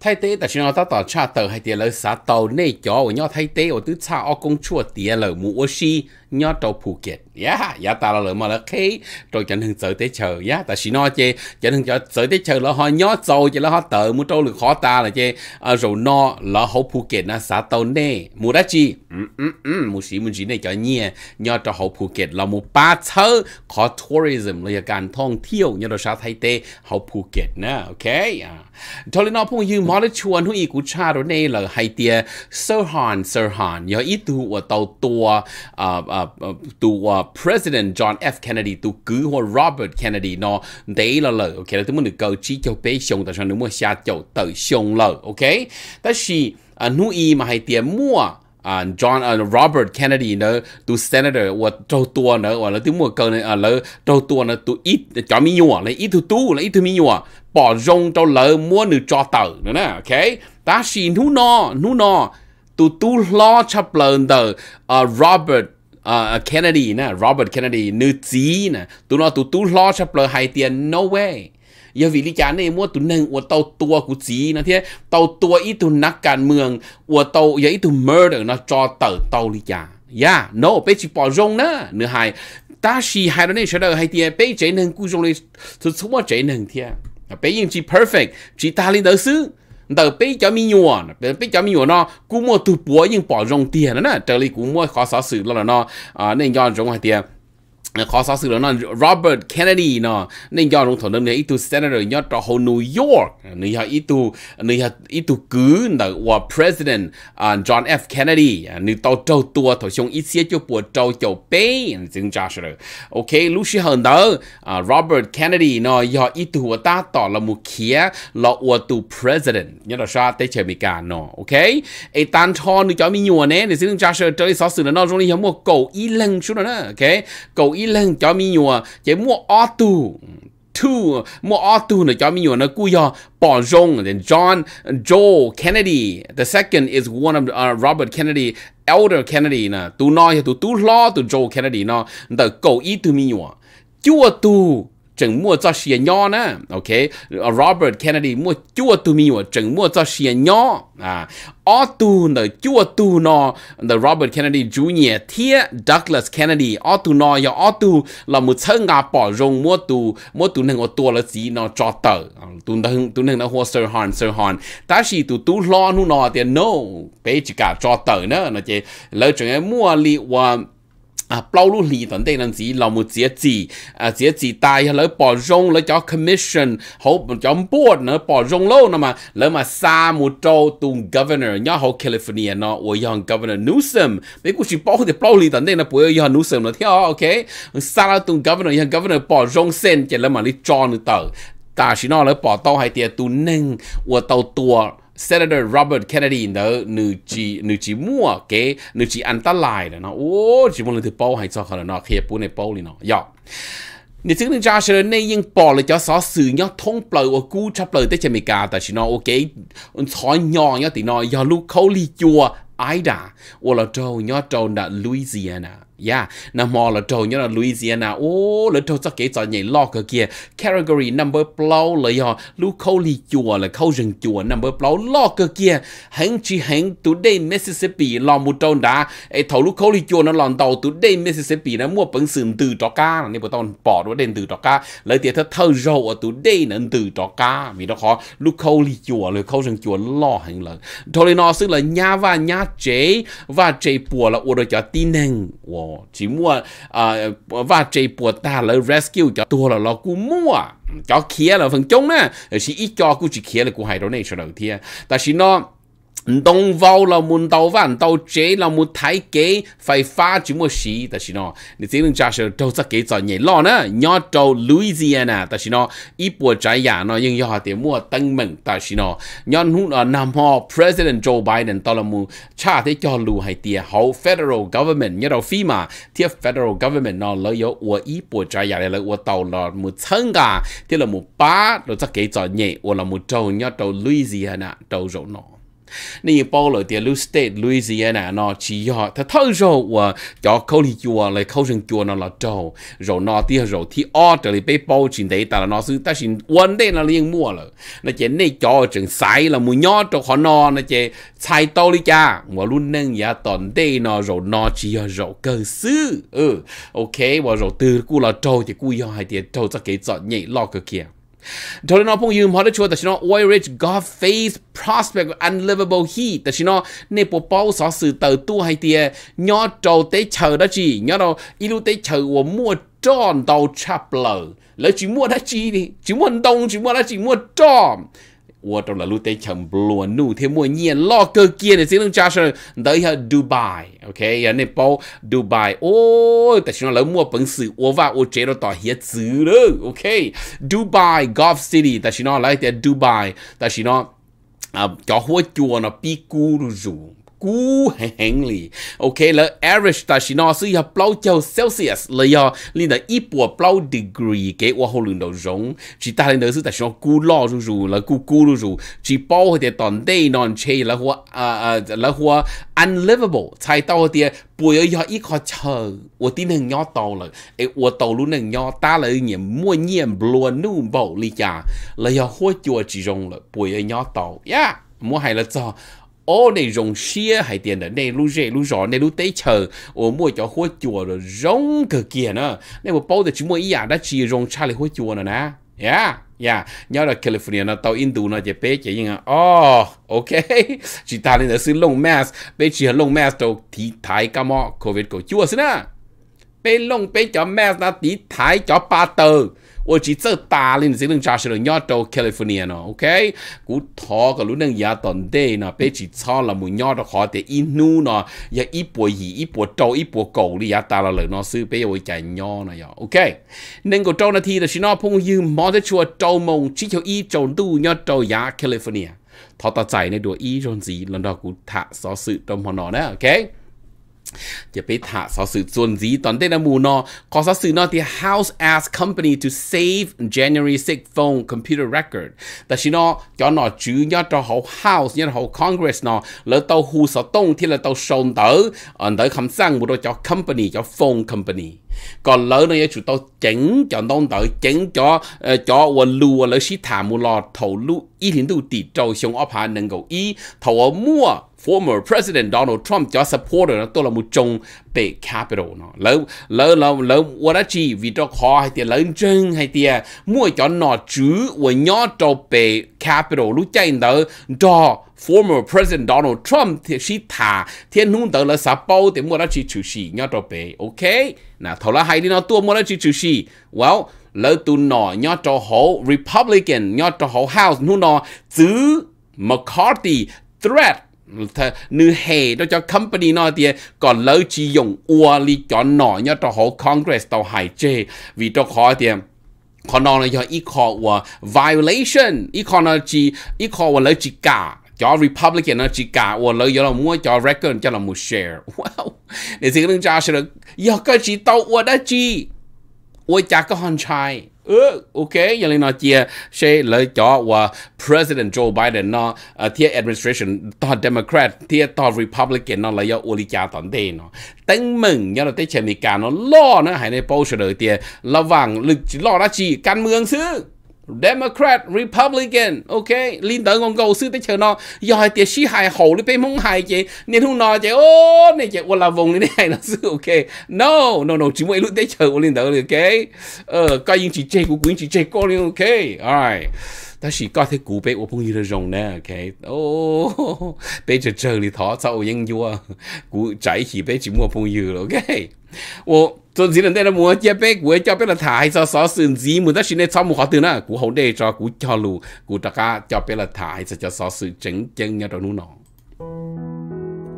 thay tế ta chỉ nói ta tỏ cha tờ hay tiền lời xã tàu nay chó của nhau thay tế ở tứ cha ở công chúa tiền lời mũ ô xi nhau tàu phù kiệt dạ dạ ta là lựa mà là khi rồi chẳng hưng sợ tế chờ dạ ta xin nói chê chẳng hưng cho sợ tế chờ là họ nhớ sâu chứ là họ tự muốn trâu được khó ta là chê à, rồi nó là hậu phụ kiện là xã tàu nè mua đã chi ừ ừ ừ mua gì mua gì này cho nhẹ nhớ cho hậu phụ kiện là mua ba chớ khó tourism là cái thông thiêu nhớ đó xã thay tê họ phụ kiện nè ok à cho nên nó phong như mà nó hữu hui cú cha rồi nè là hay tia sơ hàn sơ hàn nhớ ý tu ở tàu tua à à, à tua Ờ, President John F. Kennedy tu cứ hoa Robert Kennedy nó đấy là lời ok là tôi muốn được cầu chỉ cho bé xong tại sao nếu mua xa chậu tự xong lời ok ta chỉ uh, nu y mà hay tiền mua à John à, Robert Kennedy nữa tu senator và trâu tua nữa và là tiếng mùa cờ này à lỡ trâu tua nữa tu ít cho mi nhua là ít tu tu là ít tu mi nhua bỏ rong trâu lỡ mua nữ cho tờ nữa nè ok ta xin nu no nu no tu tu lo chập lợn tờ à Robert uh, Kennedy nè Robert Kennedy nữ chí nè tụi nó tụi tú lo cho bờ hai no way giờ vì lý chán này mua tụi nâng của tàu tua của chí nó thế tàu tua ít tụi nắc cản mường của tàu giờ ít tụi murder nó cho tàu lý chán yeah no bây chỉ bỏ rong nữa nữa hai ta chỉ hai đứa đợi hai bây chế nâng cú rong này tụi chúng nó chế nâng thế bây giờ chỉ perfect chỉ ta lên đỡ xứ tờ bé cho mi nhua tờ bé cho mi nhua nó cũng mua từ búa nhưng bỏ rong tiền đó nè trở lại cú mua khó xóa xử là nó à, nên do rong hai tiền Ờ, khó sao sự nó Robert Kennedy nó nên do trong thổ này ít tu senator nhớ cho New York nên do ít tu nên do ít tu cứ là của president à, John F Kennedy à, nên tàu trâu tua thổ xuống ít xíu cho bùa trâu châu bé dừng cho ok lúc xưa hơn à, Robert Kennedy nó do ít tu của ta tỏ là một kia là của tu president nhớ là sao tới chơi mỹ cả ok ai tan cho nên cho mình nhua nè nên dừng cho rồi chơi sao sự nó trong này có một cầu lăng chút nữa ok cầu ý lần cho mi nhua, chế mua ô tu tu mua ô tu nó cho mi nhua nó cú yo bỏ rong, then John Joe, Kennedy the second is one of uh, Robert Kennedy elder Kennedy nè tu nói tu tu lo tu Joel Kennedy nó the cầu ý tu mi nhua, chúa tu 整么做些鸟呢？OK，Robert Kennedy 么就都没有整么做些鸟啊。ở tu nở chúa tu nó nở Robert Kennedy ah. Jr. thiết Douglas Kennedy ở tu nó là một thân ngà bỏ rong mua tu mua tu nâng ở tu là gì nó cho tu nâng tu nâng nó hoa sơ hòn ta chỉ tu tu lo nu thì no bé cả cho tờ nó chỉ lỡ chừng mua li và 啊，包路利頓啲陣時，老母自己啊自己帶去包容，你搞 commission 好搞 board 呢包容咯，那麼你嘛三木州當 governor，然後 California 呢，我用 governor Newsom，美國是包括啲包利頓啲呢，不要用 Newsom 呢，聽 OK，沙拉當 governor，用 governor 包容先，就你嘛你裝得到，但是呢，你包到係啲都能我到多。Senator Robert Kennedy nở nữ chỉ nữ chỉ mua cái nữ chỉ ăn ta lại đó nó chỉ muốn từ bao hay cho họ nó khi bố này bao đi nó dạ nếu chúng ta cho sự này nhưng bỏ lại cho số sự nhớ thông bờ và cú tới trên mỹ cả tại chỉ nó ok thói nhỏ thì nó do lúc khâu ly chua ai đã, Louisiana yeah na mo là trâu nhớ Louisiana ô là trâu chắc kể cho nhảy lo cái kia category number plow là yo lu khâu li chùa là khâu rừng chùa number plow lo cái kia hắn chỉ hắn today Mississippi lo một trâu đã ấy thầu lu khâu li chùa nó lòn tàu today Mississippi nó mua bẩn sừng từ trọ cá nên bọn tao bỏ đũa đen từ trọ cá lấy tiền thật thâu râu ở today nó từ trọ cá vì nó khó lu khâu li chùa là khâu rừng chùa lo hắn là thôi nó xứ là nhà và nhà chế và chế bùa là ô đồ cho tin nâng wow chỉ mua à và chạy bộ ta là rescue cho tôi là lo cú mua cho kia là phần chống nè chỉ ít cho cú chỉ kia là cú hay đó này cho đầu tiên, tại chỉ nó 唔動否啦，門豆翻到這啦，門睇幾費花做乜事？但是呢，你只能接受到十幾陣嘢咯呢，要到 Louisiana，但是呢，一波仔人呢，應要下啲乜登明，但是呢，要努啊，南韓 President Joe Biden 到啦門差啲叫路係啲好 Federal Government 一度 FEMA，啲 Federal Government 呢，嚟有我一波仔人嚟，我到啦門參加，啲啦門八到十幾陣嘢，我啦門到要到 Louisiana 到咗呢。你包了的 Louis State Louisiana 呢，只要他偷肉我叫口里叫来口上叫那了粥，肉那的肉ที่อ้อ这里被包进的，但那是但是วันได้那里摸了，那这那叫整晒了，木鸟都好拿那这菜刀里家，我论能也当得那肉那只要肉够丝，呃，OK，我肉得过了粥就故意还得粥再给做你老个去。Tolinopong yum hot chua that you know oil rich golf faith prospect unlivable heat that you know nè bộ bao sở sự tu hay tia nhỏ đầu tế chờ đó chỉ nhỏ đầu ilu tế chờ của mua tròn đầu chapler lỡ chỉ mua đó chỉ đi chỉ mua đông chỉ mua đó chỉ mua tròn 我到了路得成罗努，他莫念老个见的，只能加上到一下 Dubai，OK，人那包 Dubai，哦，但是那老莫本事，我话我接到到些走了，OK，Dubai Gulf City，但是那来点 Dubai，但是那啊，搞火锅那比咕噜肉。cú hẹn lì ok là average ta chỉ nói sự ya bao nhiêu celsius là ya li là ít bộ bao degree cái wa hồ lượng đầu giống chỉ ta lên đó sự ta chỉ nói cú lo rồi rồi cú cú rồi rồi chỉ bao cái tòn đây non chơi là hoa à à là hoa unlivable tại tao cái bùi ở ya ít khó chờ 我啲能 nhỏ 到了诶我到路能 nhỏ 大了一年莫念不落怒暴力呀 là ya hoa chùa chỉ rong là bùi ở nhỏ 到呀莫还了造。Yeah ô này rồng xia hay tiền đấy này lu rẻ lu rõ này lu tế chờ ô mua cho hoa chùa rồi rong cờ kia nữa này một bao giờ chỉ mua ý à, đã chỉ rồng cha lại hố chùa nữa nè yeah yeah dạ, dạ. nhớ là California nó tàu Indu nó chỉ bé chỉ như oh ok [laughs] chỉ ta lên ở xin lông mask bé chỉ ở lông mask đâu thì thái cả mọ covid của chùa xí nè bé lông bé cho mask nó tí thái cho ba tờ 我只走大林这种家是了亚洲 California 呢，OK，古他个路能亚当地呢，被只操了么亚的好的一努呢，也一波一一波招一波狗哩亚打了了呢，是被我讲亚呢呀，OK，能够招那天的是那朋友冇得说招梦，只有一招路亚洲亚 California，他到在那度一种子，让到古他所是都冇呢，OK。จะไปถาสอสืส่วนสีตอนเต้นมูนอขอสอสือนอที่ house ass company to save January 6 phone computer record แต่ชินอจอนอจื้อยอดเรา house ยอดเรา congress นอแล้วเต้าหูสอตงที่เราเต้าชนเต๋ออันเต๋อคำสั่งบุตรจอ company จอ phone company ก่อนเลิกเนี่ยชุดเต้าเจ๋งจอนต้องเต๋อเจ๋งจอเอ่อจอวันลูแล้วชิถามูลอเถาลูอีถึงดูตีเจ้าชงอภาหนึ่งเก้าอีเถามั่ว former President Donald Trump cho supporter nó tôi là một trong big capital nó lỡ lỡ lỡ lỡ what a chi vì cho khó hay tiền lớn chân hay tiền mua cho nó chứ và nhỏ cho big capital lúc chạy đó cho former President Donald Trump thì chỉ thả thiên hướng tới là support thì mua đó chỉ chửi sĩ nhỏ cho big ok nào thầu là hay đi nó tôi mua đó chỉ chửi, sĩ well lỡ tụi nó nhỏ cho hậu Republican nhỏ cho hậu House nu nó chứ McCarthy threat ta nữ hệ đó cho company nó thì còn lỡ chỉ dùng ua li cho nọ nhớ cho họ congress tàu hải chế vì cho khó thì khó nói là do ít khó của violation ít khó nó chỉ ít khó của lỡ chỉ cả cho Republican nó chỉ cả ủa lợi giờ là mua cho record cho là mua share [laughs] wow để gì cái đứa cha sẽ được giờ cái chỉ tao ủa đã chi ủa cha có hòn trai ơ ừ, ok giờ lên nó chia sẽ lời cho và President Joe Biden nó ờ, thia administration to Democrat thia to Republican nó là do uli cha toàn thế nó tăng mừng nhớ là tới chemi cả nó lo nó hay này bao giờ đời tiền là vàng lực lo đã chỉ căn mương xứ Democrat Republican ok liên tới con cầu sư tới chờ nó giờ tiệt sĩ hài hậu đi bên mông hài chị nên hung nó chị ô này chị qua là vùng này này là sư ok no no no chỉ mỗi lúc tới chờ liên tới ok ờ coi những chị chơi của quyến chị chơi cô liên ok alright 但是 có thể cụ bé của phong như rồng nè ok ô bé chờ chờ thì thọ sau yên vua cụ chạy chỉ bé chỉ mua phong như ok ô tôi chỉ là đây là mua chia bé của cho bé là thải cho xó sườn muốn ta xin nên sau một khó từ nè cụ hậu đề cho cụ cho lù cụ ta cả cho bé là thải cho xó sự chỉnh chân nhau trong nụ nọ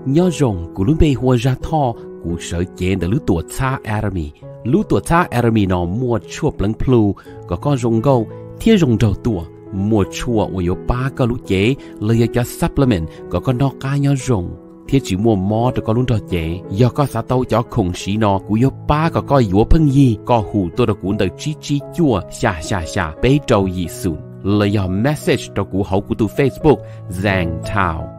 nhớ cụ luôn bé hoa ra thọ cụ sợ chén đã lứa tuổi xa Arami lứa tuổi xa Arami nó mua chuột lăng plu có con rồng gâu thiết rồng đầu tuổi mùa chua ủi yếu ba cơ lũ chế lấy cho supplement có con nó cá nhau rồng thiết chỉ mua mò cho con luôn đó chế do có xã tâu cho khủng sĩ nó của yếu ba có coi yếu phân gì có hủ tôi đã cuốn được chi chi chua xà xà xà bế trâu gì sùn lấy do message cho cụ hậu của tu Facebook Giang Thảo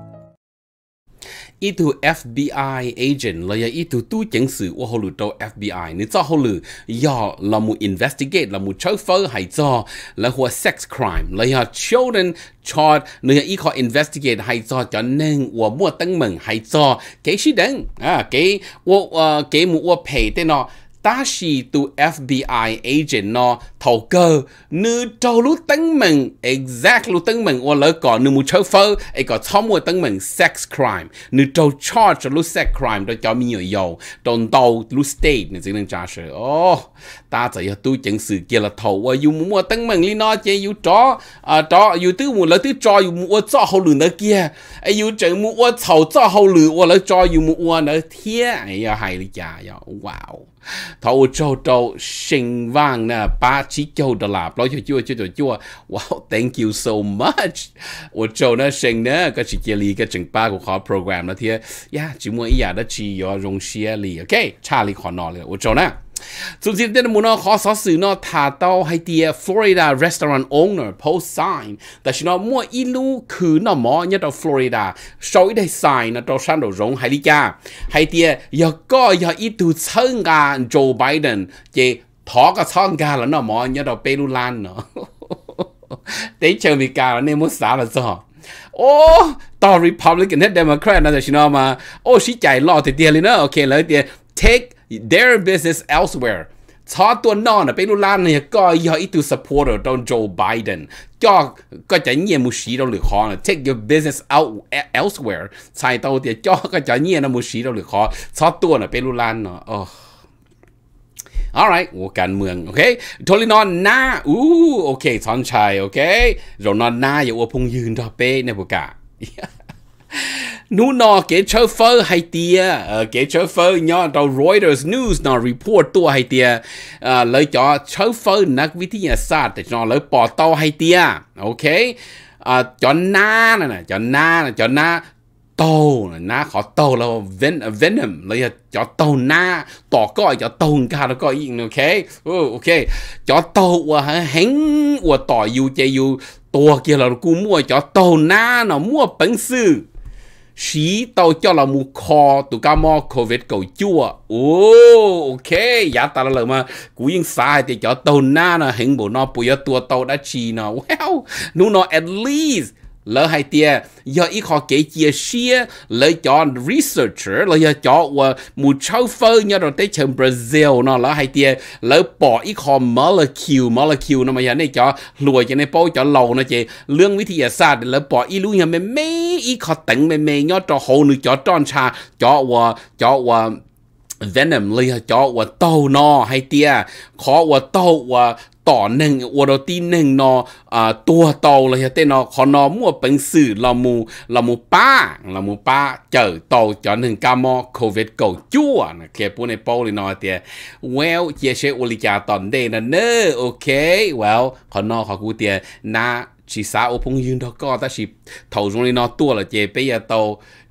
ý FBI agent là ya ý tu tu sự của hồ lụ trâu FBI nên cho hồ lụ do là mu investigate là mu chơi phơ hay cho là hồ sex crime là ya children charge nên ý khó investigate hay cho cho nên của mua tăng mừng hay cho cái gì đấy à cái của cái ờ, mu của pay tên nó ta chỉ FBI agent nó thầu cơ nữ trâu lú tấn mình exact lú tấn mình ô lỡ có nữ mu chớ phơ ấy có thom mua tấn mình sex crime nữ trâu charge lú sex crime đó cho mi nhiều dầu tròn tàu lú state nữ chính nên trả sự ô ta chỉ tu chẳng sự kia là thầu ô dù mua tấn mình lý nó chơi dù trò à trò dù tư mua lỡ tư trò dù mua trò hậu lử nữa kia ấy dù chẳng mua thầu trò hậu lử ô lỡ trò dù mua nữa thiê ấy hay là chả wow thầu trâu trâu sinh vang nè ba 七九ดอลลาร์เราจะจั่วจั่วจั่ว wow thank you so much 我做呢生呢ก็ชิเกลีก็จึงป้ากูขอโปรแกรมนะเทียย่าจิมัวอีหยาดชียอรงเชียลีโอเคชาลีขอนอนเลย我做呢สุดสิ้นเดือนมูนอขอสอสื่อนอทาเต้าไฮเตียฟลอริดาร้านอาหาร owner post sign แต่ชินอมั่วอีลูคือนอหมอเนี่ยต่อฟลอริดาโชยได้ sign นะต่อชันดอรงไฮลิกาไฮเตียยอก็ยออีตูเชิงกาโจไบเดนเจ thọ cái xong gà là nó mỏ nhớ đầu peru lu lan nó [laughs] để chờ mình cả là nên muốn xả là sao ô tao republican hết democrat nó là nó mà ô sĩ chạy lo thì tiền lên nó ok lấy tiền take their business elsewhere ชอตัวนอนเป็นล้านเนี่ยก็ยออีตัว supporter ตอนโจไบเดนก็ก็จะเงียมุชีเราหรือคอ take your business out elsewhere ใช่ตัวเดียก็ก็จะเงียนะมุชีเราหรือคอชอตัวน่ะเป็นล้านเนาะ alright โอ้การเมือง โอเคทอลินอนนาอู้ โอเคสอนชัย โอเคเรานอนนาอย่าอวพงยืนทอเป้ในบุกะนูนอ เกเชอร์เฟอร์ไฮเตียเกเชอร์เฟอร์ย่อเรา Reuters News นอรีพอร์ตตัวไฮเตียเลยจอเชอร์เฟอร์นักวิทยาศาสตร์แต่จอเลยปอเต้าไฮเตีย โอเคจอนนาน่ะจอนนาจอนนา tàu na họ tàu là ven venom là cho tàu na tỏ coi cho tàu cả nó coi yên ok oh, ok cho tàu và hắn và tỏ yêu chơi yêu tàu kia là cú mua cho tàu na nó mua bẩn sư xí tàu cho là mua kho tụ cá mò covid cầu chua oh, ok giá ta là mà cú yên sai thì cho tàu na nó hắn bộ nó bây giờ tua tàu đã chi nó well nó nó at least lỡ hai tia giờ ít họ kể chia sẻ lỡ cho researcher lỡ giờ cho và ờ, một cháu phơ nhớ rồi tới chừng Brazil nó lỡ hai tia lỡ bỏ ít họ molecule molecule nó mà giờ này cho lùa cho này bỏ cho lâu nó chị lương với thì giờ xa lỡ bỏ ít luôn nhà mẹ mẹ ít họ tận mẹ mẹ nhớ cho hồ nữa cho tròn cha cho qua ờ, cho qua ờ, venom li cho qua tàu no hay tia khó qua tàu qua ต่อหนึ่งอวดตีหนึ่งนอตัวโตเลยเต้นอขอนอมั่วเป็นสื่อลามูลามูป้าลามูป้าเจอโตจอหนึ่งกามอโควิดเก่าจั่วนะเคปูในโปลีนอเตียเวลเจเชอุลิจาตอนเดนะเนอโอเคเวลขอนอขอกูเตียนาชีสาโอพงยืนทก็แต่ชีเท่าตรงนีนอตัวละเจไปยาโต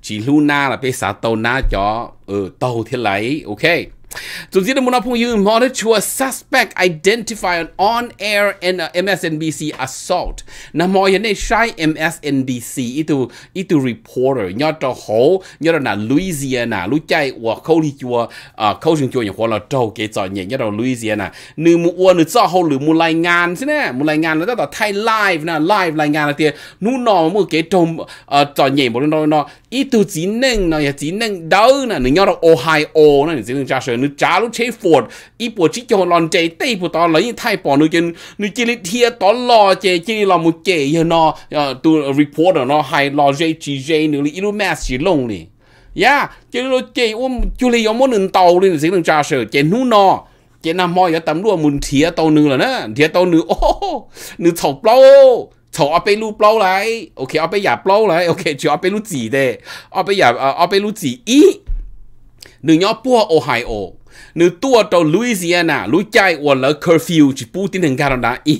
ชีลูน่าละไปสาโตน่าจอเออโตเท่าไหรโอเค tôi 总之的 Monopoly you monitor to a suspect identify an on-air and uh, MSNBC assault. nam Na mo yan shy MSNBC itu itu reporter nhớ cho ho nhớ to na Louisiana lúc chai wa câu đi chua à câu chuyện chua nhà hoa là trâu kế cho nhẹ nhớ to Louisiana. Nữ mu ua nữ cho ho lử mu lai ngàn xin nè mu lai ngàn là ta thay live na live lai ngàn là tiền nu à, nọ mu kế trông à cho nhẹ bộ nó nó itu chỉ nâng nó ya chỉ nâng đâu nè nữ nyo to Ohio nè chỉ nâng cha sơn นึจ้าลูใช้ฟอร์ดอีปวดชิเกียวลอนเจเต้ปวดตอนเลยไทยปอนึจนนึจิลิเทียตอนรอเจจิลิลอมุเจยนอตัว report เนาะไฮรอเจจีเจนึลิอีลูแมสจีลงนี่ ya chứ lo chê ờ, ôm dạ, chú li yom muốn tàu lên xin đừng cha sợ chê nu no chê nam moi ở tầm luôn muốn thía tàu nư nè thía tàu nư ô nư thầu plau thầu ở bên lu plau lại ok ở bên nhà plau lại ok chỉ ở bên ờ, lu gì đấy ở bên nhà ở bên lu gì ý nữ nhỏ Ohio nữ tua trâu Louisiana lũ chạy ua lỡ curfew chỉ Putin hình Canada [laughs] ý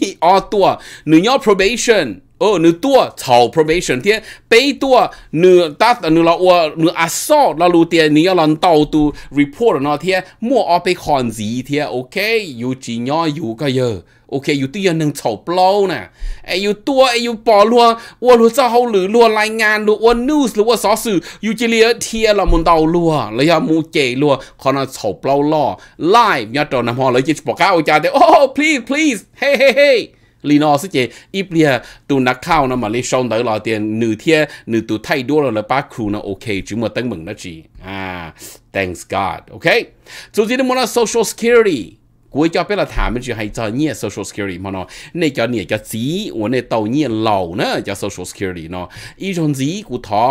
tua nữ nhỏ probation โอ้หนูตัวชาว probation ที่ไปตัวหนูตัดหนูเราอ้วหนูอัศว์เรลูเตียนี่ยเราตัวตู report เนาะที่มั่วเอาไปคอนสีเที่โอเคอยู่จีนย่ออยู่ก็เยอะโอเคอยู่ตีอหนึ่งชาวเปล่าน่ะไออยู่ตัวไออยู่ปอลัววัวรู้จะเขาหรือลัวรายงานหรืออ้วนิวส์หรือว่าสอสื่ออยู่จีเรียเทียเรามันตัวรัวแล้วยามูเจลัวคนเราชาวเปล่าล่อไลฟ์ยอดตัวน้ำพอเลยจีบบอกเขาวจ่าแต่โอ้ please please เฮ้เฮ้เฮ้ lý nó sẽ chế ít bia tụ nạc khao nó mà lấy sau đó là tiền nửa thiên nửa tụ thay đua là ba crew nó ok chứ mà tăng mừng nó chỉ à thanks God ok rồi thì nó là social security hay cho กูจะเป็นละถามมันจะให้จะเนี่ย social security mà nó, cho cho gì, nữa cho social security nó, ý gì เนาะอีจนจีกูท้อ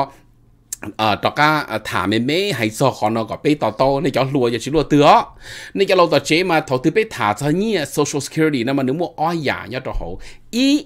ờ đó cả ờ, thả mẹ mẹ hay so khó nó có bé tao to nên cho lùa cho chỉ lùa tựa nên cho lâu tao chế mà thầu tư biết thả cho nhỉ ờ, social security nên mà nếu mua oi giả nhá cho hậu ý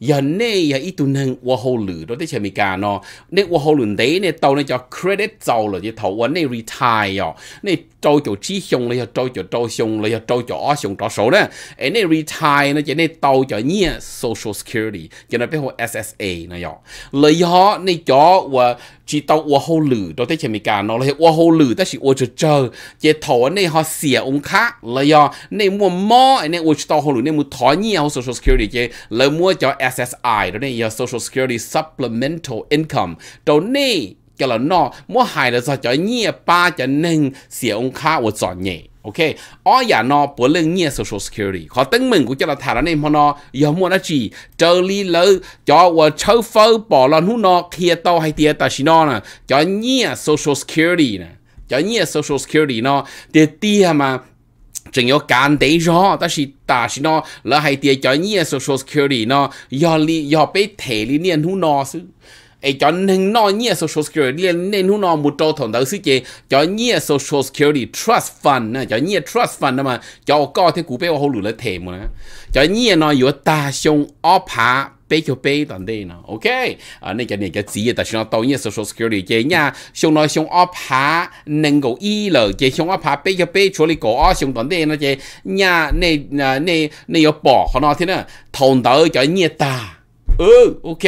giờ này giờ ít tuần hàng hoa hồ lử đó tới mỹ cả nó nên hoa hồ lử đấy nên tàu nên cho credit giàu rồi chứ thầu vấn này retire rồi nên cho chỗ chi xong rồi trâu chỗ trâu xong rồi trâu chỗ ó xong cho số đó ấy này retire nó chỉ nên tàu cho nhia ờ, social security cho nó biết hồ ssa này rồi lời họ nên cho và chỉ tao ua hô lử đó chỉ chèm cả nó là ua hô lử ta chỉ ua chờ chờ chế thọ này họ xỉa ông khác là do này mua mò này ua tao hô lử này mua thọ nhiều social security chế là mua cho SSI đó này social security supplemental income đó này cái là nó mua hại là do cho nhiều ba cho nên xỉa ông khác ua chọn nhẹ OK，ở nhà dạ, nó bỏ lên nghe social security, họ tính mình cũng cho là thà là nên nó giờ mua nó chỉ trở lý lỡ cho vợ ờ, chơi phơ bỏ lên hú nó kia tao hay tiền ta xin nó cho nghe social security nè, cho nghe social security nó thì tiền mà chính yếu cán đấy rõ, ta chỉ ta xin nó là hay tiền cho nghe social security nó, giờ lý giờ bị thể lý niên nó xứ ai cho nên nó nhẹ social security liền nên nó nó một trâu thằng đầu sư chế cho nhẹ social security trust fund nè cho nhẹ trust fund mà cho có thế cụ bé hồ lũ là thề mà cho nhẹ nó yếu ta xong óp phá bé cho bé toàn đây nè ok à nên cho nên cái gì ta xong tao nhẹ social security chế nha xong nó xong óp phá nâng cầu y lờ chế xong óp hạ bé cho bé chỗ này cổ à, óp xong toàn đây nó nhà nha nên nên nên có bỏ họ nói thế nè thằng đầu cho nhẹ ta ừ ok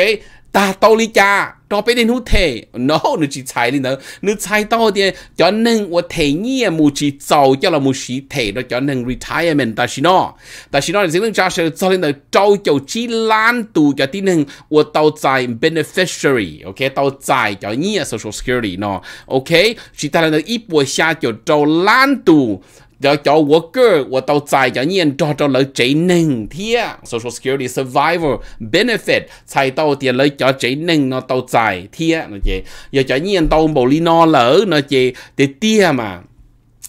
ta tao lý cha đó bên đến hút thể nó nó chỉ chạy đi đó nó chạy tao đi? cho nên 我 thể nhẹ à, mu chỉ giàu cho là mu chỉ thể đó cho nên retirement ta xin nó ta xin nó thì chúng ta sẽ cho nên là trâu chầu chỉ lan tù cho tin nên 我到在 beneficiary ok cho 到在叫你 à, social security 呢 ok chỉ ta là nó ít bữa xa cho lan 是当然的一波下就招懒度要叫我个我到在家年找找了这能天 Social Security Survivor Benefit 才到点了叫这能呢到在天那些要叫年到某里那了那些的爹嘛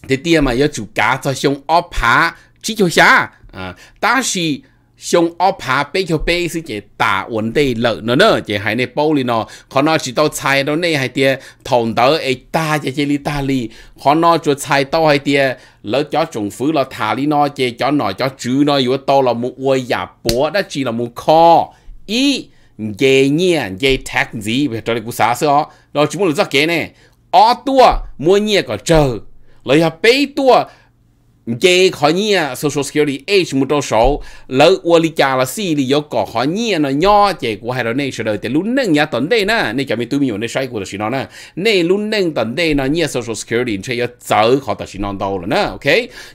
的爹嘛要住家在上阿爬只就下啊，但是。上恶扒背后背是一大问题了，喏喏，就系你煲里喏，可能是到菜到你系啲糖豆诶大只只哩大哩，可能做菜到系啲老咗政府咯，塔里喏，就咗内咗煮喏，如果到了冇喂日波，那只了冇靠，咦，嘅嘢嘅 tax gì，别做你股啥事哦，然后全部都做嘅呢，二多每年个做，然后背多。chế khó nhia social security age một đầu số lỡ qua là si có khó nhia nó nhỏ chế của hai đó này sẽ đợi tới lúc nâng tận đây nè nên cho mình tôi mình nên sai của tôi xin nè nên lúc nâng tận đây nó nhia social security sẽ có chở khó tôi xin nó đâu nè ok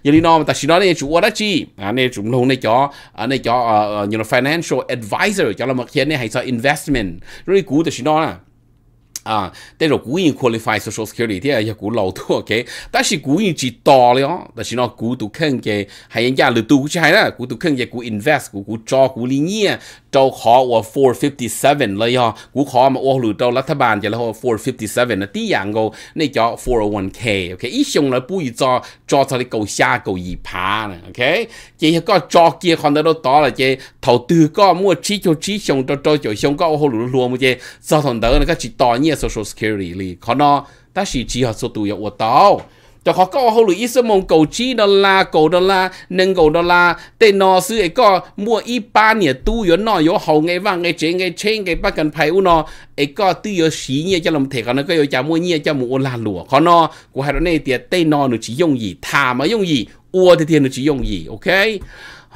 giờ đi nó mà tôi xin này chủ đó chi à này chúng luôn này cho à này cho you ờ, know ờ, financial advisor cho là một cái này hay cho investment rồi cú tôi xin nè 啊，但是固然 qualify social security 啲一股老多，OK，但是固然至多了，但是呢股都肯嘅係人家嚟都係啦，股都肯嘅股 invest 股股做股呢嘢到考我 four fifty seven 啦呀，股考嘛我路到รัฐบาลจะแล้ว four fifty seven 呢啲人個呢叫 four hundred one k，OK，以上呢不如做做咗啲高下高二趴呢，OK，嘅一個做嘅看到都多啦嘅投資個冇只就只上到到就上個我路路冇嘅做同到呢個至多呢。social security 里，可能但是只要速度要我到。就เขาก็เขาหรืออีสมงกูจีดอลลาร์กูดอลลาร์หนึ่งกูดอลลาร์แต่นอซื้อไอ้ก็มั่วอีป้าเนี่ยตู้ยนอยเขาไงว่างไงเจ๋งไงเชงไงป้ากันไพอุนอไอ้ก็ตู้ยสีเนี่ยจะลำเทกันก็ยจะมั่วเนี่ยจะมั่วลาหลัวเขานอกูให้เราเนี่ยเตียเต้นอหนูจียงยีถามมายงยีอัวเตียหนูจียงยีโอเค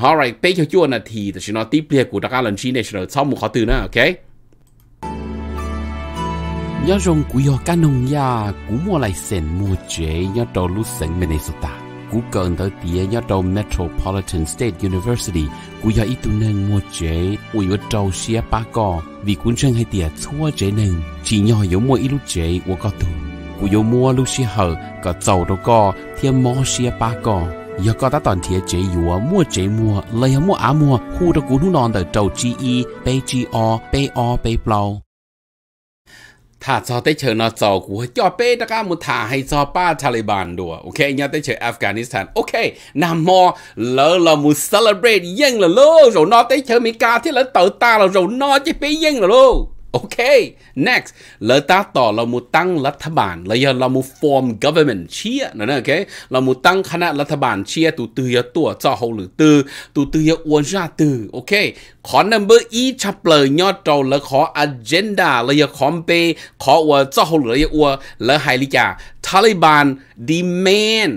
alright เป๊กเขียวจวนนาทีแต่ฉันนอตีเปลี่ยกูตะการหลันชีเนี่ยฉันเออชอบมุขอตื่นนะโอเค要用古要干农呀，古莫来省莫绝，要到鲁省明尼苏达，古更到底要到 Metropolitan State University，古要一度能莫绝，我有招些八个，vì cuốn chân hay tiệt thua chế nên chỉ nhỏ yếu mua ít chế của có tù của yếu mua lúc hở có dầu đâu có thêm mò xe ba có yếu có ta toàn thiệt chế yếu mua chế mua lấy mua á mua khu đó cuốn hú đời trầu chi y bê chi o bê o bê plau ถ้าจอได้เชิญนอจอกูจอเป้ตะก้ามุท่าให้จอป้าทาลิบานดัวโอเคยงได้เชิญอัฟกานิสถาน โอเคนำมอแล้วเรามุเซเลบรตยิ่งละลูกเรานอได้เชิญมีกาที่เราเติร์ตาเราเรานอจะไปยิ่งละลูกโอเค next เลต้งต่อ เรามุตั้งรัฐบาลเรอยากเรามุ form government เชียนะนะโอเค เรามุตั้งคณะรัฐบาลเชีย ตูตือตัวเจ้าหหรือตัวตูตืออวนชาตัวโอเคขอ number อีชับเลยยอดเราแล้วขอ agenda เราอยาขอมเปขอว่าเจ้าหหรืออวแล้วห้ลิ่าท a ลิบาน demand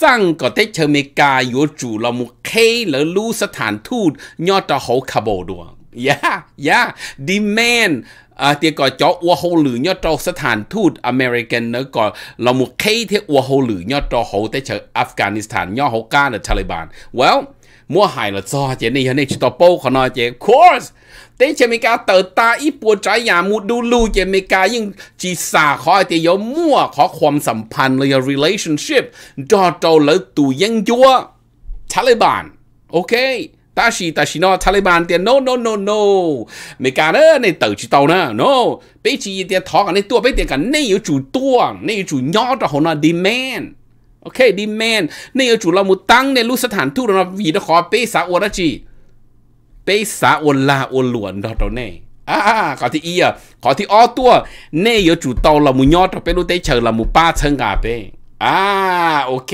สร้างก่อเทเชอเมกาอยู่จู่เรามุเคแล้วรู้สถานทูตยอดเราเขาคาวบด้ว yeah yeah demand à thì có cho ua hô lử nhớ cho sát hàn American nữa có là một cái thế ua hô lử nhớ cho hậu tới chờ Afghanistan nhớ hậu ca là Taliban well mua hại là do chế này này chỉ tao bố khó nói chế course tới chế mấy tờ ta ít bùa trái nhà mua đu lưu chế mấy cái nhưng chỉ xa khỏi. thì yếu mua quan sầm khó ความสัมพันธ์เลย relationship cho cho lỡ tụ dân chúa Taliban Okay. ตาชีตาชีนอทาลิบานเตียน no no no no ไม่การเออในเต๋อจีเตานะ no ไปจีเตียทอกันในตัวไปเตียกันในอยู่จู่ตัวในอยู่จู่ยอดของนอดีแมนโอเคดีแมนในอยู่จู่เรามุตั้งในรูสถานทูตเราวีดขอเปสาอวรจีเปสาอวลาอวหลวนดอตเน่อ่าขอที่อีอ่ะขอที่อ้อตัวในอยู่จู่เตาเรามุยอดเราไปรู้เตเชิอเรามุป้าเชิงกาเป้ À, ok.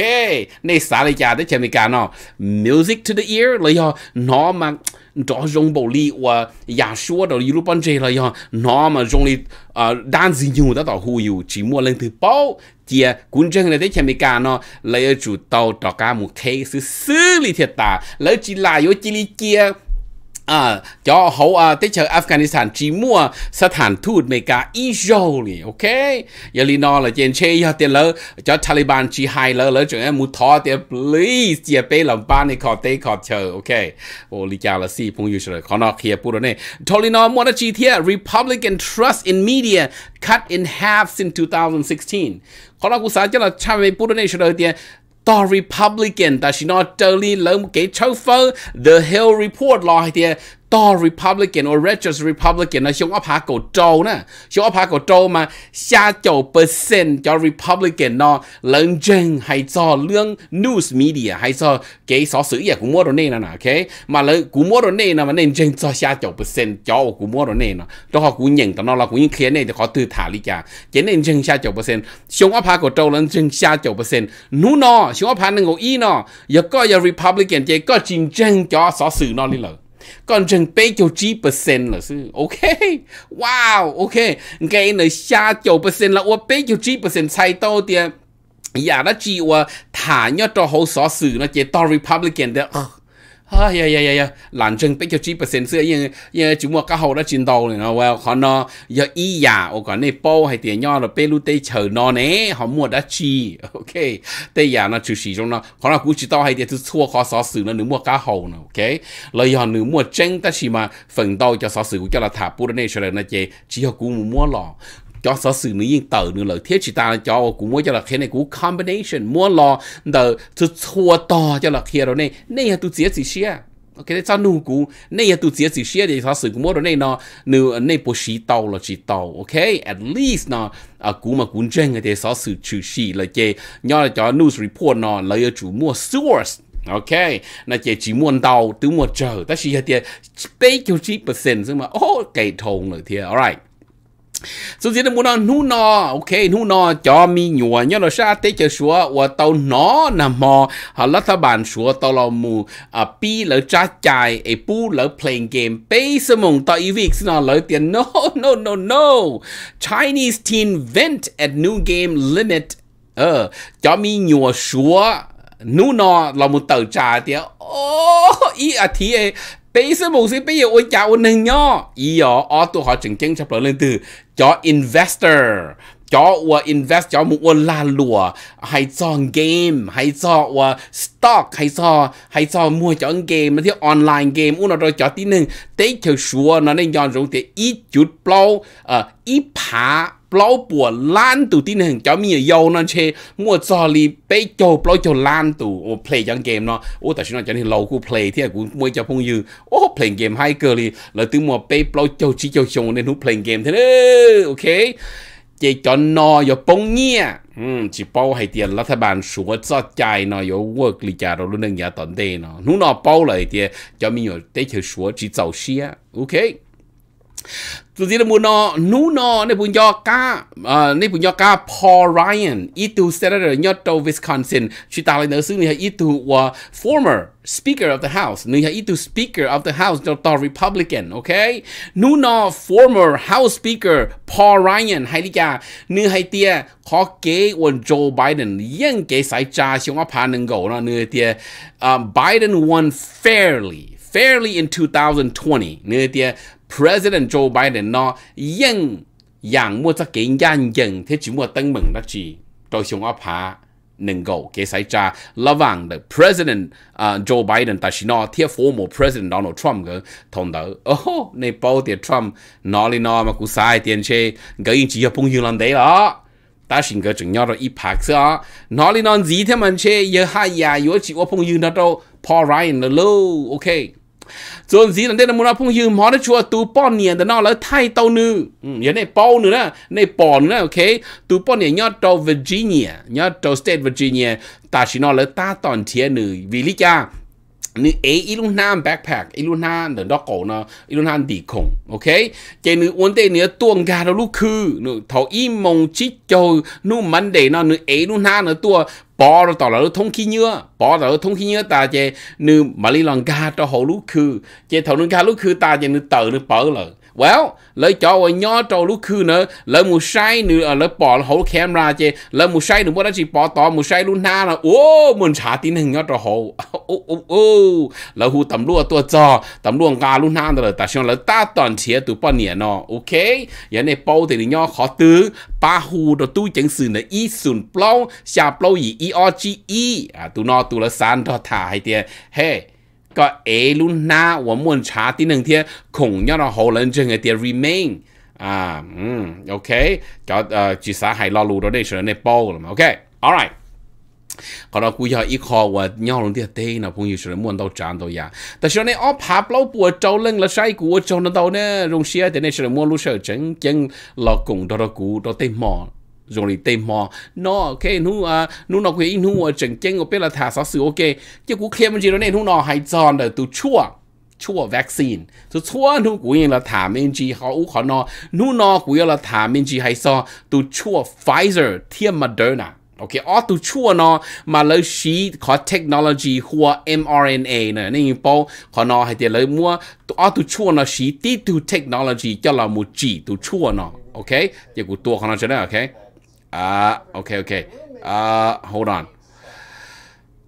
Này xả lại chả tới chèm này cả nó. Music to the ear là do nó mà đó rong bầu li và giả đó yêu bọn chơi là do nó mà rong li ờ, đan gì nhiều đó tỏ hù chỉ mua lên từ bao chia cuốn chân này tới chèm này cả nó lấy chủ tàu tỏ cả một thế sự xử lý thiệt ta lấy chỉ là yếu chỉ lý kia cho เขาติดเชื้ออัฟกานิสถานจีมัวสถานทูตเมกาอิสราเอลโอเคยาลีนอละเจนเชียเตลอจะทาลิบันจีไฮเลอแล้วจังมุทอเตปลีเจียเปลำบ้านในคอเตคอเชอโอเคโอลิกาละซีพงอยู่เฉยขอนอกเคียปูดเนี่ยทอลินอมอดจีเทีย Republican Trust in Media cut in half since 2016ขอนอกอุตสาหกรรมชาเวปูดเนี่ยเฉยเตีย The Republican 但是呢，这里人给嘲讽 The Hill Report 咯，系啲 to Republican or righteous Republican là chúng ở hạ cổ trâu nè chúng áp hạ cổ trâu mà xa chầu percent cho Republican nó lớn chân hay cho lương news media hay cho cái xó sử gì cũng mua đồ này nè ok mà lấy của mua đồ này nè mà nên chân cho xa chầu percent cho của mua đồ này nè cho họ cũng nhận tao nó là cũng những kia này thì họ tự thả lý cả cái nên chân xa chầu percent chúng áp hạ cổ trâu lớn chân xa chầu percent nú nó chúng áp hạ nên ngồi y nó giờ có giờ Republican thì có chính chân cho xó sử nó đi lợi ก่อนจะเป๊ะเจ้าจีเปอร์เซ็นต์เหรอซื้อโอเคว้าวโอเคเกย์เหนือชาเจ้าเปอร์เซ็นต์แล้วว่าไปเจ้าจีเปอร์เซ็นต์ใช่โตเตียอย่าลไดจีว่าฐานยอดโตโฮสอสื่อนะเจตอร์ริพับลิกันเด้อ哎呀呀呀呀！南京得叫几 percent 是，因因主要较好啦，见到呢，我可能要伊呀，我讲你包系点样咯，比如得求那呢，好冇得知，OK？对呀，那就是种呢，可能估计到系点就错考少数呢，你冇较好呢，OK？来呀，你冇真得是嘛，分到叫少数叫啦，他不的那出来那些，只要估冇冇咯。cho sở sự nữ yên tờ nữa là Thiết chỉ ta cho cũng muốn cho là khi này cũng combination mua lo đờ cho chua to cho là khi rồi này này là tu chỉ chỉ xia ok để cho nu cũng này là tu chỉ chỉ xia thì sở sự cũng mua rồi này nó nữ này bố sĩ tàu là chỉ tàu ok at least nó à cũng mà cũng chân để sở sự trừ sĩ là chơi nhớ là cho news report nó lấy chủ mua source ok là chỉ chỉ muốn tàu tứ mua chờ ta chỉ là tiền bấy nhiêu chỉ percent nhưng mà ô cái thùng rồi thì alright 所以呢，我讲努诺，OK，努诺叫米牛，你老师对就说，我到诺那么，好了，他办说到了木啊，比了扎债，一步了 playing game，背什么到一 weeks 呢？了点 no no no no，Chinese teen vent at new game limit，呃，叫米牛说。นู่นอเรามุตเตอร์จ่าเดียวโอ้อีอาทิเอ bây giờ một sự bây giờ ôi chào ôn hình nhó ý ở ở tụ họ chừng kinh chấp lên từ cho investor cho ua invest cho một ua la hay cho game hay cho ua stock hay cho hay cho mua cho game mà thiếu online game u nó rồi cho tí nưng tế chờ xua nó nên dọn rộng tế ít chút blow ờ, ít phá bao bùa lan tù tin hình cháu mình yêu nó chê mua cho li bê cho bao cho lan tù ô play trong game nó ô tại sao nó chẳng lâu cũng play thì à? cũng mua cho phong dư ô play game hai cơ li là từ mua bê bao cho chỉ cho chồng nên nó play game thế đấy ok chỉ cho nó yo bông nhia à. ừ chỉ bao hay tiền là bàn bạn sửa cho chạy nó yo work li trả rồi luôn nhà tận đây nó nó nó bao lại tiền, cho mình yo để chơi sửa chỉ giàu xia ok สุดที่มูนอนูนอในปุ่นยอกาเอ่อในปุ่นยอกาพอลไรอันอีตูเซเตอร์ยอตโตวิสคอนซินชิตาเลยเนอซึ่งเนี่ยอีตูว่า former Speaker of the House นี่ฮะอีตู Speaker of the House ตัวต่อ Republican โอเคนูนอ former House Speaker Paul Ryan ให้ลิกานี่ให้เตียขอเกย์วัน Joe Biden ยังเกย์สายจ่าชงว่าพาหนึ่งโกนะนี่เตีย Biden won fairly fairly in 2020 nơi thì President Joe Biden nó yên yang mua cho cái nhân dân thế chỉ mua tăng mừng đắc chỉ tôi xuống áp hạ nâng cầu cái sai cha là vàng the President uh, Joe Biden ta chỉ nó thiệt formal President Donald Trump cái thằng đó oh này bao tiền Trump nó lên nó mà cũng sai tiền chơi cái chỉ là phong hiếu làm đấy đó 但是个重要的一拍是啊，哪里能几天们去也还呀，尤其我朋友那都 Paul Ryan 的喽，OK。ส่วนสีนั่นเดนมูราพุ่งยืมหอได้ชัวตูป้อนเนี่ยแต่นอกแล้วไทเตานืออย่าในเป้าหนึ่งนะในปอนนะโอเค ตูป้อนเนียนยอดเตเวอร์จิเนียยอดเตสเตทเวอร์จิเนียตาชินอแล้วตาตอนเทียนหนึ่งวิลิกานี่เออีลุนฮาแบ็คแพคอีลุนฮาเดินดอกโกนะอีลุนฮาดีคงโอเคเจนืออ้วนเตเนื้อตัวงานเราลูกคือนู่ทออีมงชิโจนู่มันเดนะนีเออีลุนฮาเนื้อตัวปอเราต่อเราทงขี้เนื้อปอเราทงขี้เนื้อตาเจนื้อมาลีลองกาเราหูลูกคือเจเทอนึงกาลูกคือตาเจนื้อเต๋อนื้อเปิลเลยว้าเลยจอวย่อจอลูกคือเนอะเลยมูใช้เนือเลยปอเขาแคมราเจเลยมูใช้หนึ่งว่าั้นจีปอต่อมูใช้รุ่นหน้าเนะโอ้มันชาตีนึงย่อจอหขโอ้โอ้โอ้แล้วหูตำรวจตัวจอตำรวจการุ่นหน้าเลยแต่ช่วงเลยตาตอนเชียตัวปอนเนี่ยเนาะโอเคอย่างในป้ติตย่อขอตื้อปาหูตัวตู้จังสื่อเนอีสุนเปล่าชาเปล่าอีอีออจีอีอ่ะตัวนอตัวละสานทอถ่าให้เตียเฮ้ก็เอลุนหน้าว่ามันช้าที่หนึ่งเทียคงยอดหัวเลนจึงเตีย remain อ่าอืมโอเคก็เอ่อจิสาหายรอรูเราได้เชิญในโป้เลยโอเค alright ก็เราคุยอีกคอว่าย่อลงที่เต้นะพงอยู่เฉยม่วนตัวจานตัวยาแต่เชื่อในอ้อพับเราปวดเจ้าเรื่องละใช่กูว่าเจ้านั่นตัวเนี่ยรงเชียแต่ในเฉยม่วนรู้เฉยจังจังเรากงตัวกูตัวเต้หมอ rồi đi tìm mò nó ok nu à nu nó cái nu à, ở chỉnh chỉnh ở bên là thả sáu sự ok chứ cũng khen mình chỉ nói nên nu nó hay chọn là từ chua chua vaccine từ chua nu cũng là thả mình gì họ u họ nó nu nó cũng là thả mình gì hay so từ chua Pfizer thêm Moderna ok ở từ chua nó mà lấy xí có technology của mRNA này nên bao họ nó hay tiền lấy mua ở từ chua nó xí tí từ technology cho là một chỉ từ chua nó ok giờ của tôi họ nó cho nên ok Ah, uh, okay, okay. Uh, hold on.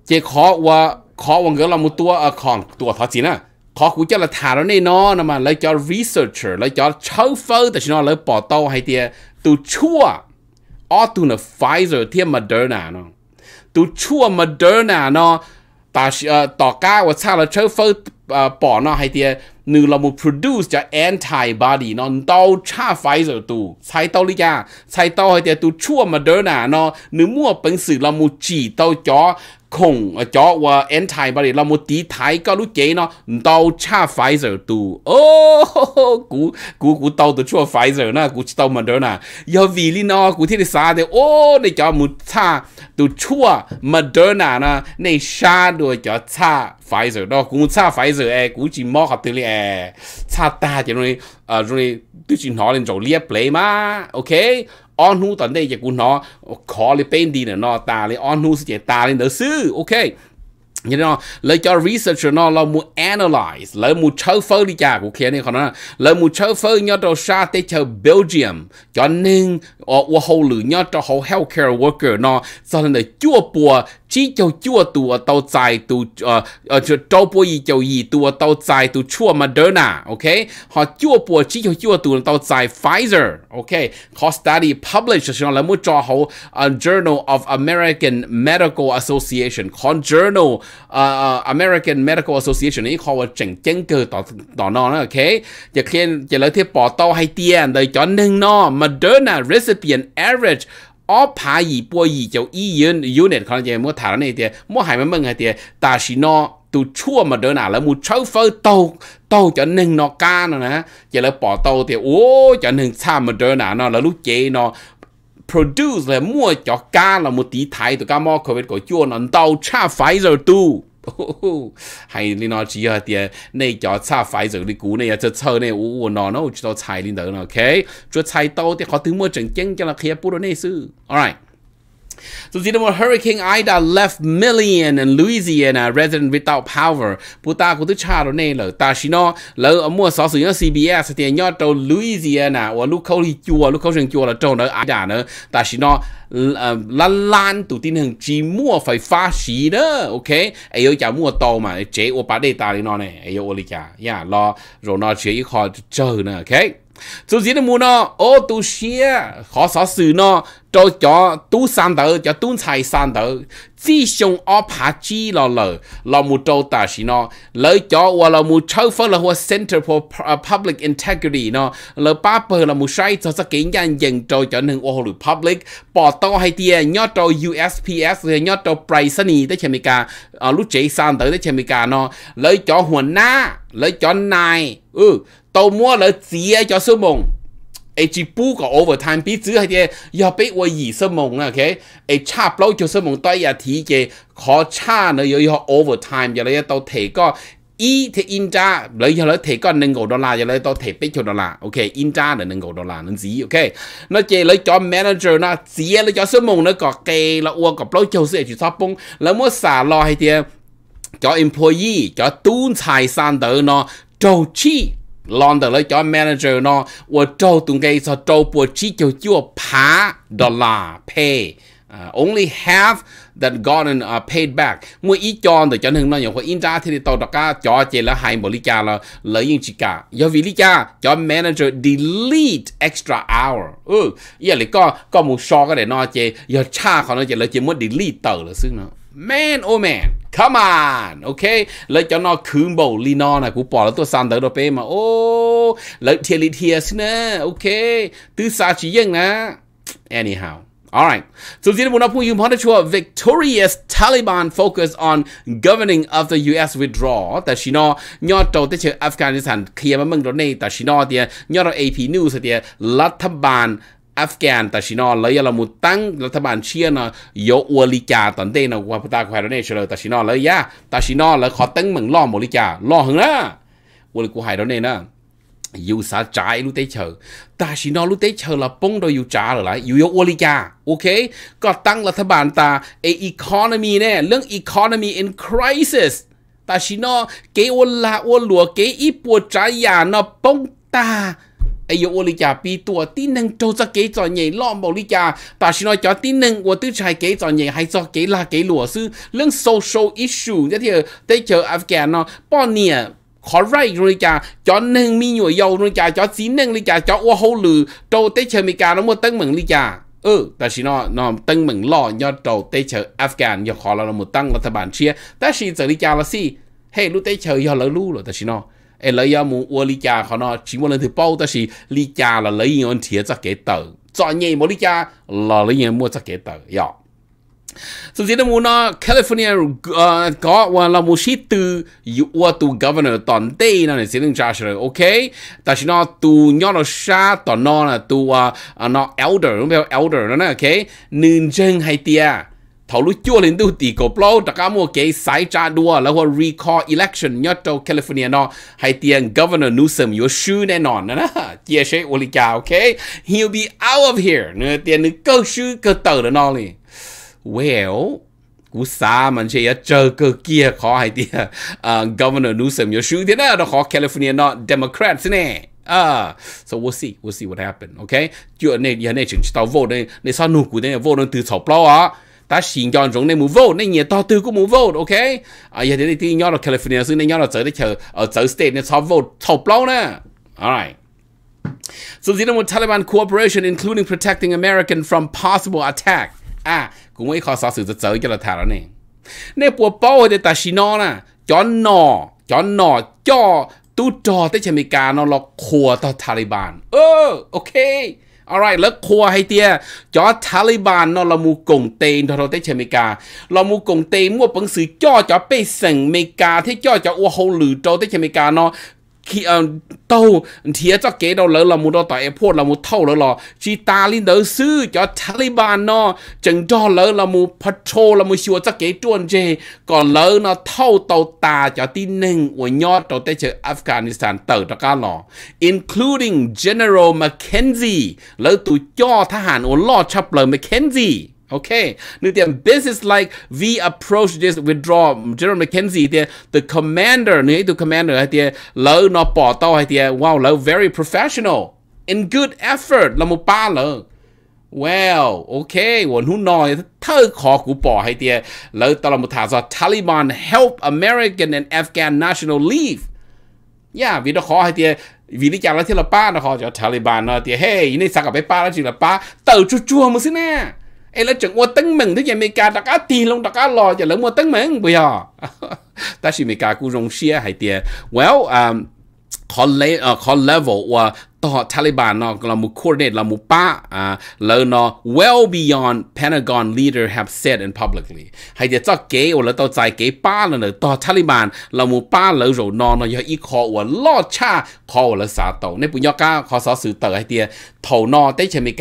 Chỉ khó qua khó qua ngỡ là một tua à còn tua thọ chỉ nè. Khó cũng chắc là thả nó nên nó mà lấy cho researcher, lấy cho châu phơi tại nó lấy bỏ tàu hay thì tu chua. Ở tu là Pfizer thiên Moderna nó. Tu chua Moderna nó. Ta uh, tỏ ca và xa là châu phơi à, bỏ nó hay thì หนึ่งเรามี produce จะ antibody นอนเต้าชาไฟเซอร์ตูใช้เต้าลิยาใช้เต้าให้เตาตูชั่วมาเดินหนาเนาะหนึ่งมั่วเป็นสื่อเรามีจีเต้าจอ không cho và ờ, anti body là một tí thái cao lúc chế nó tàu cha Pfizer tu ô cú cú cú tàu được chua Pfizer na cú tàu Moderna giờ vì lý nó cú thiết xa thì ô để cho một cha từ chua Moderna na này xa đồ cho cha Pfizer đó cú cha Pfizer ấy e, cú chỉ mò học từ li cha ta chỉ nói à ờ, rồi tôi chỉ nói lên chỗ liệp play mà ok on hu tận đây cũng nó khó lấy bên đi nó ta lấy on hu sẽ ta lấy nữa sư ok như thế nào lấy cho researcher nó là muốn analyze lấy muốn chơi phơi đi chả của kia này còn nó lấy muốn chơi phơi nhau cho sa tế cho Belgium cho nên ở ở hậu lử nhau cho hậu healthcare worker nó cho nên là chúa bùa chỉ cho chua tu tàu dài tu ờ tàu bùi gì cho gì tu tàu dài tu chua Moderna ok họ chua bùa chỉ cho chua tu tàu dài Pfizer ok họ study publish cho là mua cho họ Journal of American Medical Association con Journal uh, American Medical Association ấy họ là chỉnh chân cơ tỏ tỏ nó ok giờ khi giờ lấy thêm bỏ tàu hay tiền đời cho nâng nó Moderna recipient average อ๋อพายีปวยีเจ้าอียืนยูเนตเขาจะมัวถามในเดียมัวหายไม่เมื่อไงเดียตาชินอตัวชั่วมาเดินหน้าแล้วมูเช่าเฟอร์โตโตจะหนึ่งนอก้านนะจะแล้วปอโตเดียโอ้จะหนึ่งชามาเดินหน้าเนาะแล้วลูกเจเนอะ produce เลยมัวจอกาแล้วมูตีไทยตัวก้ามอคอเวตก็ชั่วนันโตชาไฟเซอร์ตู hay nên nói chỉ là tiền này cho cha phải rồi đi cú này à cho chơi này u u nó nó chỉ tao chạy lên đó ok cho chạy tao thì họ thứ mua chân chân cho là kia bù đó này sư alright So Xenomore Hurricane Ida left million in Louisiana resident without power. Puta của tu cha rồi nè lỡ ta chỉ nó lỡ ở mua sáu CBS thì nhớ trâu Louisiana và lúc khâu đi chùa lúc khâu rừng chùa là trâu nữa Ida nữa ta chỉ nó lan lan tụ tin hàng chi mua phải phá xí đó ok ấy ở chả mua tàu mà chế ô bà đây ta đi nó này ấy ô lý chả yeah lo rồi nó chế khó chờ nè ok số gì nó mua nó ô tô xe, khó xóa sự nó cho cho tu san tờ cho tu xài san tờ chỉ xong ở phá chi lo lờ lo mu trâu ta xí nó lỡ cho và lo mu châu phơ là hoa center for ờ, public integrity nó lỡ ba bờ là mu sai cho sa kiến nhân dân trâu cho nên ô lu public bỏ tao hay tiền, nhớ cho USPS rồi nhớ cho Bryson tới chemi cả ờ, lúc chế san tờ tới chemi cả nó lỡ cho huấn na lỡ cho nai ừ 到末了接叫什么？诶，只不过 overtime 比只系啲要俾我二十梦啦，OK？诶，差不多就是梦多一提嘅，可差你又要 overtime，又你一到提高。一 thì in cha lấy cho lấy thì con nâng cổ đô la cho lấy tôi thể biết cho đô la ok in là nâng đô la nó gì ok nó chỉ lấy cho manager nó chỉ cho số mông nó có kê là uo có bao châu sẽ chỉ sắp bông là mua xả lo thì cho employee cho tuôn xài san đỡ nó trâu chi lon tờ lấy cho manager nó và trâu tung cái sao trâu bùa chỉ cho chúa phá dollar pay uh, only half that gotten uh, paid back mua ít cho tờ cho nên nó nhiều có in ra thì tàu đặc ca cho chị là hai bộ lý cha là lấy những chị cả do vì lý cha cho manager delete extra hour ừ giờ lại có có một so cái để nó chị giờ cha còn nó chị là chỉ muốn delete tờ là xứ nó. Man oh man Come on Ok Lấy cho nó khướng bầu lì nó này Cũng bỏ là tôi sàn tới đồ bê mà Ô Lấy thiệt lì thiệt xin nè Ok Từ xa chỉ dân nè Anyhow Alright. So Zina Munapu Yumhanachua victorious Taliban focus on governing of the US withdrawal. That she know not to Afghanistan Kiyama Mung Donate that she know the AP News the Taliban. Afghan ta lấy là tăng là ta bạn chia nó tận đây nó qua ta khỏe này rồi lấy ya ta chỉ nó tăng mừng lo một lý hơn á ua lý của hai đó này nè yêu bông rồi lại ok có tăng là ta ta economy nè lương economy in crisis ta chỉ nó cái ua là bông ta ai yêu ô lý cha bị tua tin nâng trâu ra kế cho nhảy lo bảo lý cha ta xin nói cho tin nâng của tư trai kế cho nhảy hay cho kế là kế lùa sư lưng social issue nhất thì tới chờ Afghan nó bao nhiêu ขอไรเลยจ้าจอหนึ่งมีหน่วยเยาวเลยจ้าจอสีหนึ่งเลยจ้าจออ้วโฮลือโตเตเชมิกาแล้วมดตั้งเหมืองเลยจ้าเออแต่ชินอนอมตั้งเหมืองล่อยอดโตเตเชอัฟกันยอขอเราเราหมดตั้งรัฐบาลเชียแต่ชินเจริจาละสิเฮ้รู้เตเชยอดแล้วรู้หรอแต่ชินอ ai lấy ya mu wo li họ nó chỉ muốn lên thì bao đó là li cha là lấy yên thiệt chắc cái tờ cho nhẹ mà li cha là lấy yên mua cái tờ ya so chỉ muốn nó California ờ, có và là một sĩ từ của tu governor toàn tây nó là sĩ đừng trả rồi ok tại vì nó tu nhỏ nó xa toàn ờ, ờ, nó là tu elder đúng không elder nó là ok nên chân hay tia thầu chua lên cả cái sai 头路做领导地个 blow，大家莫给晒炸多，然后 recall election 要到 California hay 喏，还点 Governor Newsom 有 shoe he'll be out of here, here，那点你够 well, cú xa mình sẽ chờ cơ kia khó hay đi à, Governor Newsom yếu sư thế nào nó khó California nó Democrats nè à so we'll see we'll see what happen okay chuyện này giờ này chúng ta vô đây này sao nụ cú đây vô đơn từ sọc bao á ta xin cho rộng này mù vô nên nhiều to tư cũng mù vô ok à giờ thì thì nhau là California xưa nên nhau là tới đấy chờ ở tới state này top vô top lâu nè alright So dealing with Taliban cooperation, including protecting American from possible attack. À, cũng ấy khó xử rất giới cho là thà đó nè. Nè bùa bao thì ta xin nó nè, cho nó, cho nó, cho tu trò tới chemica nó là khua tao Taliban. Ờ, ok. alright แล้วครัวไฮเตียจอทาลิบานนอลมูกงเตนทอรเตชเมกาลมูกงเตมั่วปังสือจ่อจอเป้สสงเมกาที่จ่อจออัวโฮหรือโตเตชเมกานอ khi ông ờ, tàu thì cho kế đâu lỡ là một đo tại airport là một thâu lỡ là chỉ ta lên đỡ sư cho Taliban nó chẳng cho lỡ là một patrol là một sửa cho kế tuần chê còn lỡ nó thâu tàu ta cho tin nâng của nhót tàu tế chở Afghanistan tờ cho cá lò including General Mackenzie lỡ tụ cho thả hàn ổ lo chập lỡ Mackenzie Okay, nüüd der Business like we approach this withdraw General McKenzie the the commander này the commander hay thì lỡ nó bỏ tao hay thì wow lỡ very professional in good effort là một ba lỡ well okay one who know thơ khó của bỏ hay thì lỡ tao là một thả do Taliban help American and Afghan national leave yeah vì nó khó hay thì vì lý do là thì là ba nó khó cho Taliban nó thì hey ini sao cả bé ba nó chỉ là ba tàu chua chua mà xin nè à ai là chừng mua tấn mình thế giờ mình cả đặc cá tiền luôn đặt cá lo giờ lỡ mua tấn mình bây giờ [laughs] ta chỉ mình cả cũng rong xia hay tiền well um, khó lấy khó level và to Taliban là một coordinate là một ba à nó well beyond Pentagon leader have said in publicly hay là cho kế hoặc là tao giải kế ba là nó Taliban là một ba là rồi nó nó yêu khó và lo cha khó là sao tàu nên bây giờ cả khó sao tờ hay tiệt thầu nó tới trên Mỹ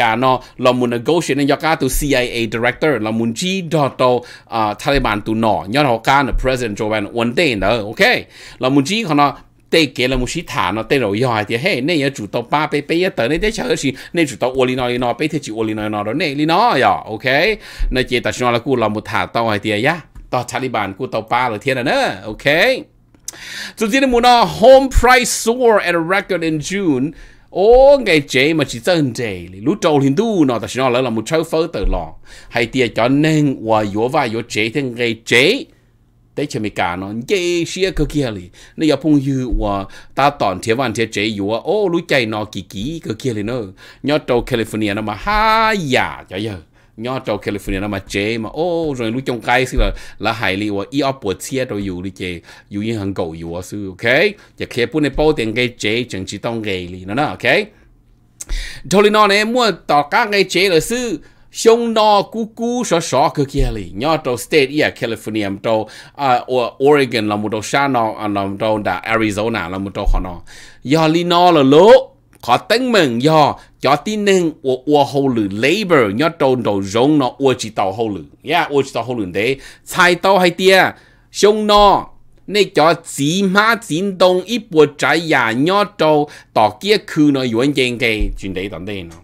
là một negotiate nên giờ CIA director là một chi đó à Taliban tụ nó nhớ họ cả President Joe Biden one day nữa ok là một chi họ nó tê kia là một sĩ thả nó tê rồi giỏi thì hey này chủ tàu ba bé bé tới này đấy chơi gì này chủ tàu oli nói nó bé thì chỉ oli nói nó đó này li nó rồi ok nói chỉ ta chỉ nói là cô là một thả tàu hay thì á tàu Taliban cô tàu ba rồi thiên là nữa ok so this is home price soar at a record in June โอ้ไงเจมันชิเซนเจลิรู้โจลินดูเนาะแต่ฉันเอาแล้วเรามุดเช่าเฟอร์ตลอดให้เตียจอนเน่งว่าโยวว่าโยเจทั้งไงเจ tế chế mi cả nó dễ xia cơ kia li nó giờ phong dư và ta tòn thế văn thế chế yếu ô lũ chạy nó kỳ kỳ kia li nó nhớ trâu California nó mà ha giả cho giờ nhớ trâu California nó mà chế mà ô rồi lũ trong cái xí là là hải li và y ở bộ chia chế yếu như hàng cầu yếu sư ok giờ khi bữa này bao tiền cái chế chẳng chỉ tông nghề li nó nè ok thôi li nó này mua tỏ các cái chế là sư xong nó cú cú sợ sợ cái kia li nhớ trâu state yeah, California trâu uh, Oregon là một trâu xa nó là một trâu đã Arizona là một trâu họ nó giờ li nó là lố khó tính mình do cho tin nên của của hồ lử labor nhớ trâu đầu giống nó của chỉ tàu hồ lử yeah của chỉ tàu hồ lử đấy sai tàu hay tia xong nó nên cho chỉ má chỉ đông ít bộ trái nhà nhớ trâu tỏ kia cứ nó yuan gen cái chuyện đấy tận đây nó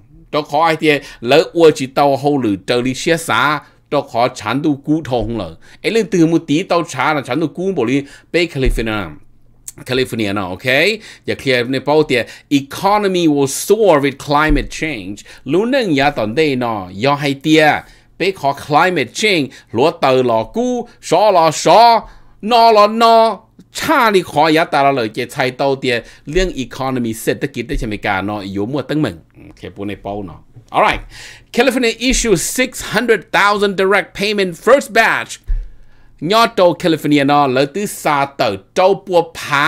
จขอไอเดียแล้ววยจิตเาหูหรือเจอริเชียสาเจขอฉันดูกู้ทองเลยไอเรื่องตื่นมือตีเตาชาน่ะฉันดูกู้บริไปแคลิฟอร์เนียแคลิฟอร์เนียนะโอเคอย่าเคลียร์ในเป้าเดีย economy will soar with climate change รู้นึ่งยาตอนได้นอยาให้เตียไปขอ climate change หลัวเตอหลอกู้ชอหลอชอนอหลอนอชาลี่ขอยาตาละเลยเจ๊ไทยเตาเตียเรื่อง economy เศรษฐกิจได้ใช่ไหมกาเนาะอยู่มั่วตั้งมึงคปูในเป้าเนาะ All right California issue 600,000 direct payment first batch ยอดโตแคลิฟอร์เนียเนาะเล้วตื้อซาเตอร์โตปัวผา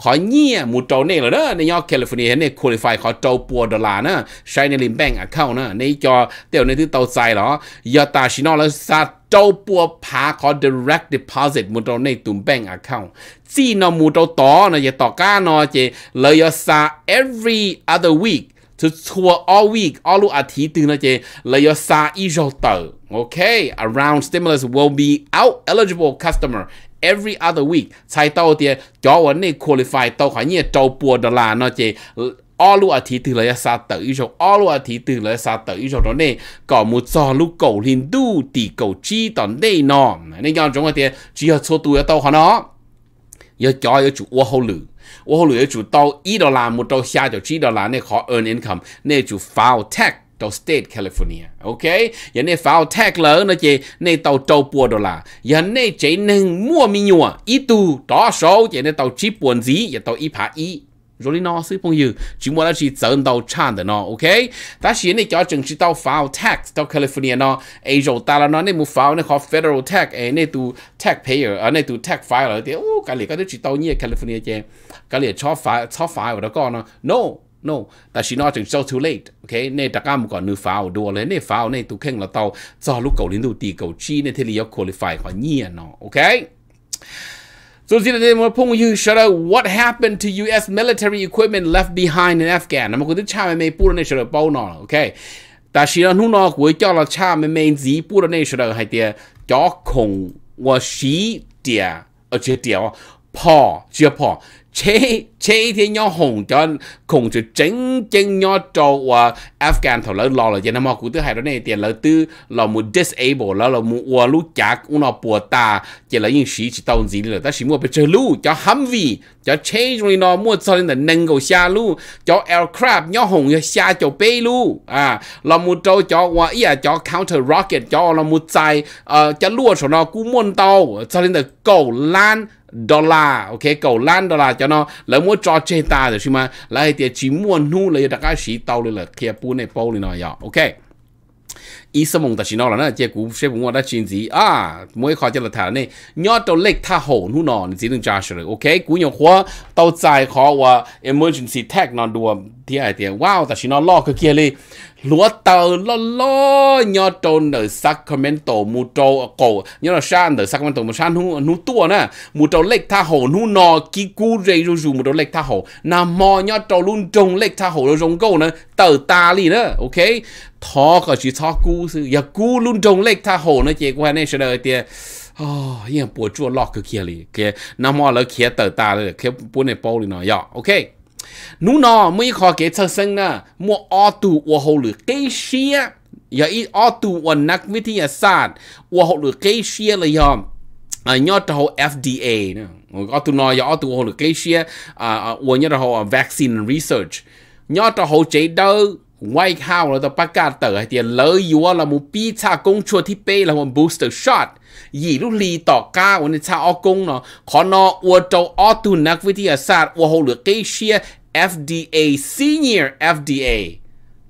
ขอเงี้ยมู่โตเน่เลยเนอะในยอดแคลิฟอร์เนียเนี่ยคุริฟายขอโตปัวดอลลาร์เนาะใช้ในริมแบงก์อัคเคาเนาะในจอเตี่ยวในตื้อโตไซเหรอ ยอตาชินอลแล้วซาโตปัวผาขอ direct deposit มู่โตในตุ่มแบงก์อัคเคาทจีเนาะหมู่โตต่อเนี่ยต่อการเนาะจะเลยยอซา every other week to tour all week, all ati layo sa ijoto. Okay, around stimulus will be out eligible customer every other week. Sai tao tia jawa ne qualify tao kwa nye tao pua dollar no che all ati từ layo sa tờ ijo all ati từ layo sa tờ ijo đó ne có một giò lu cầu liên du tỷ cầu chi tòn đây nọ. Nên cho chúng ta tia chỉ cho tu tao khó nó. Yo cho yo chủ ô hậu lử. 我好累就到伊到啦，冇到下就知道啦，你可 earn income，你就 file tax 到 state California，OK，人哋 file tax 啦，那就你到到波到啦，人哋只能莫名用，一度多少人哋到几半子，也到一排一。rồi đi nó sư phong yêu chúng mua là chỉ dẫn đầu chan đó nó ok ta chỉ này cho chừng chỉ tao phao tax tao California nó ai rồi ta là nó này mua phao này khó federal tax ấy này tu tax payer ở này tu tax file thì ô cái này cái đó chỉ tao như California chứ cái này cho phao cho phao đó con nó no no แต่ชินอถึงเจ้า too late โอเคในตะก้ามก่อนนือฟาวดัวเลยในฟาวในตุเข่งเราเตาจอลูกเก่าลินดูตีเก่าชี้ในเทเลียควอลิฟายขอเงียเนาะโอเค So Zinadin Wapong Shara, what happened to US military equipment left behind in Afghan? Nam kutu cha mẹ me pura ne shara bao no, okay. Ta shira nu no Của cho là cha mẹ me gì? zi pura ne shara hay tia cho khong wa shi tia, ở oh, chế tia, paw, chia paw chế chế thì nhau hùng cho cùng chữ chính chân nhau cho và Afghan thầu lỡ lo là dân nam cũng thứ hai đó này tiền lỡ tư là một disable là là một và lúc chạc cũng nó bùa ta chỉ là những sĩ chỉ tàu gì là ta chỉ mua bị chơi lưu cho hâm cho change rồi nó mua cho nên nâng cầu xa lu cho aircraft nhỏ hồng cho xa cho bê lu à là mua trâu cho qua ý à cho counter rocket cho là mua chạy ờ cho lúa cho nó cũng muốn tàu cho nên là cầu lan đô la ok cầu lan đô la cho nó là mua cho chê ta rồi mà lại thì chỉ mua nu là đặc cái sĩ tàu là kia bu này bao này nọ ok ý sơ mong ta chỉ nó là nó chỉ sẽ cũng đã chuyện gì à mỗi khó cho là thà này nhớ tàu lệch tha hồn hú nọ chỉ đừng trả rồi ok cú nhiều khóa tàu dài khó và emergency tag nó đùa tia tia wow ta chỉ nó lo cái kia li lúa tờ lo lo nhớ trôn ở Sacramento mu trâu ờ, cổ nhớ là san ở Sacramento mu san nu nu tua nè mu trâu lệch tha hồ nu nọ kí cú rây ru ru mu trâu lệch tha hồ nà mò nhớ trâu luôn trông lệch tha hồ rồi rong câu nè tờ ta li nè ok thọ có chỉ thọ cú sự ya cú luôn trông lệch tha hồ nè chị qua nè sẽ đợi tia 哦，因为不做 oh, lock dạ, OK? นูนอไม่ขอเกเธอซึ่งนะมัวออตูวัวหูหรือเกเชียอย่าอีออตูวันนักวิทยาศาสตร์วัวหูหรือเกเชียเลยยอมยอดเขา FDA นะออตูนอยออตูวัวหูหรือเกเชียอ่าวันยอดเขา vaccine research ยอดเขาเจเดอร์ White House là bắt cá tờ hay tiền lỡ yếu là một bi cha công chúa thì bê là một booster shot gì lúc lì tỏ ca của cha o công nó khó nó ua trâu o tu nạc với thịa sát ua hồ lửa kê xia FDA senior FDA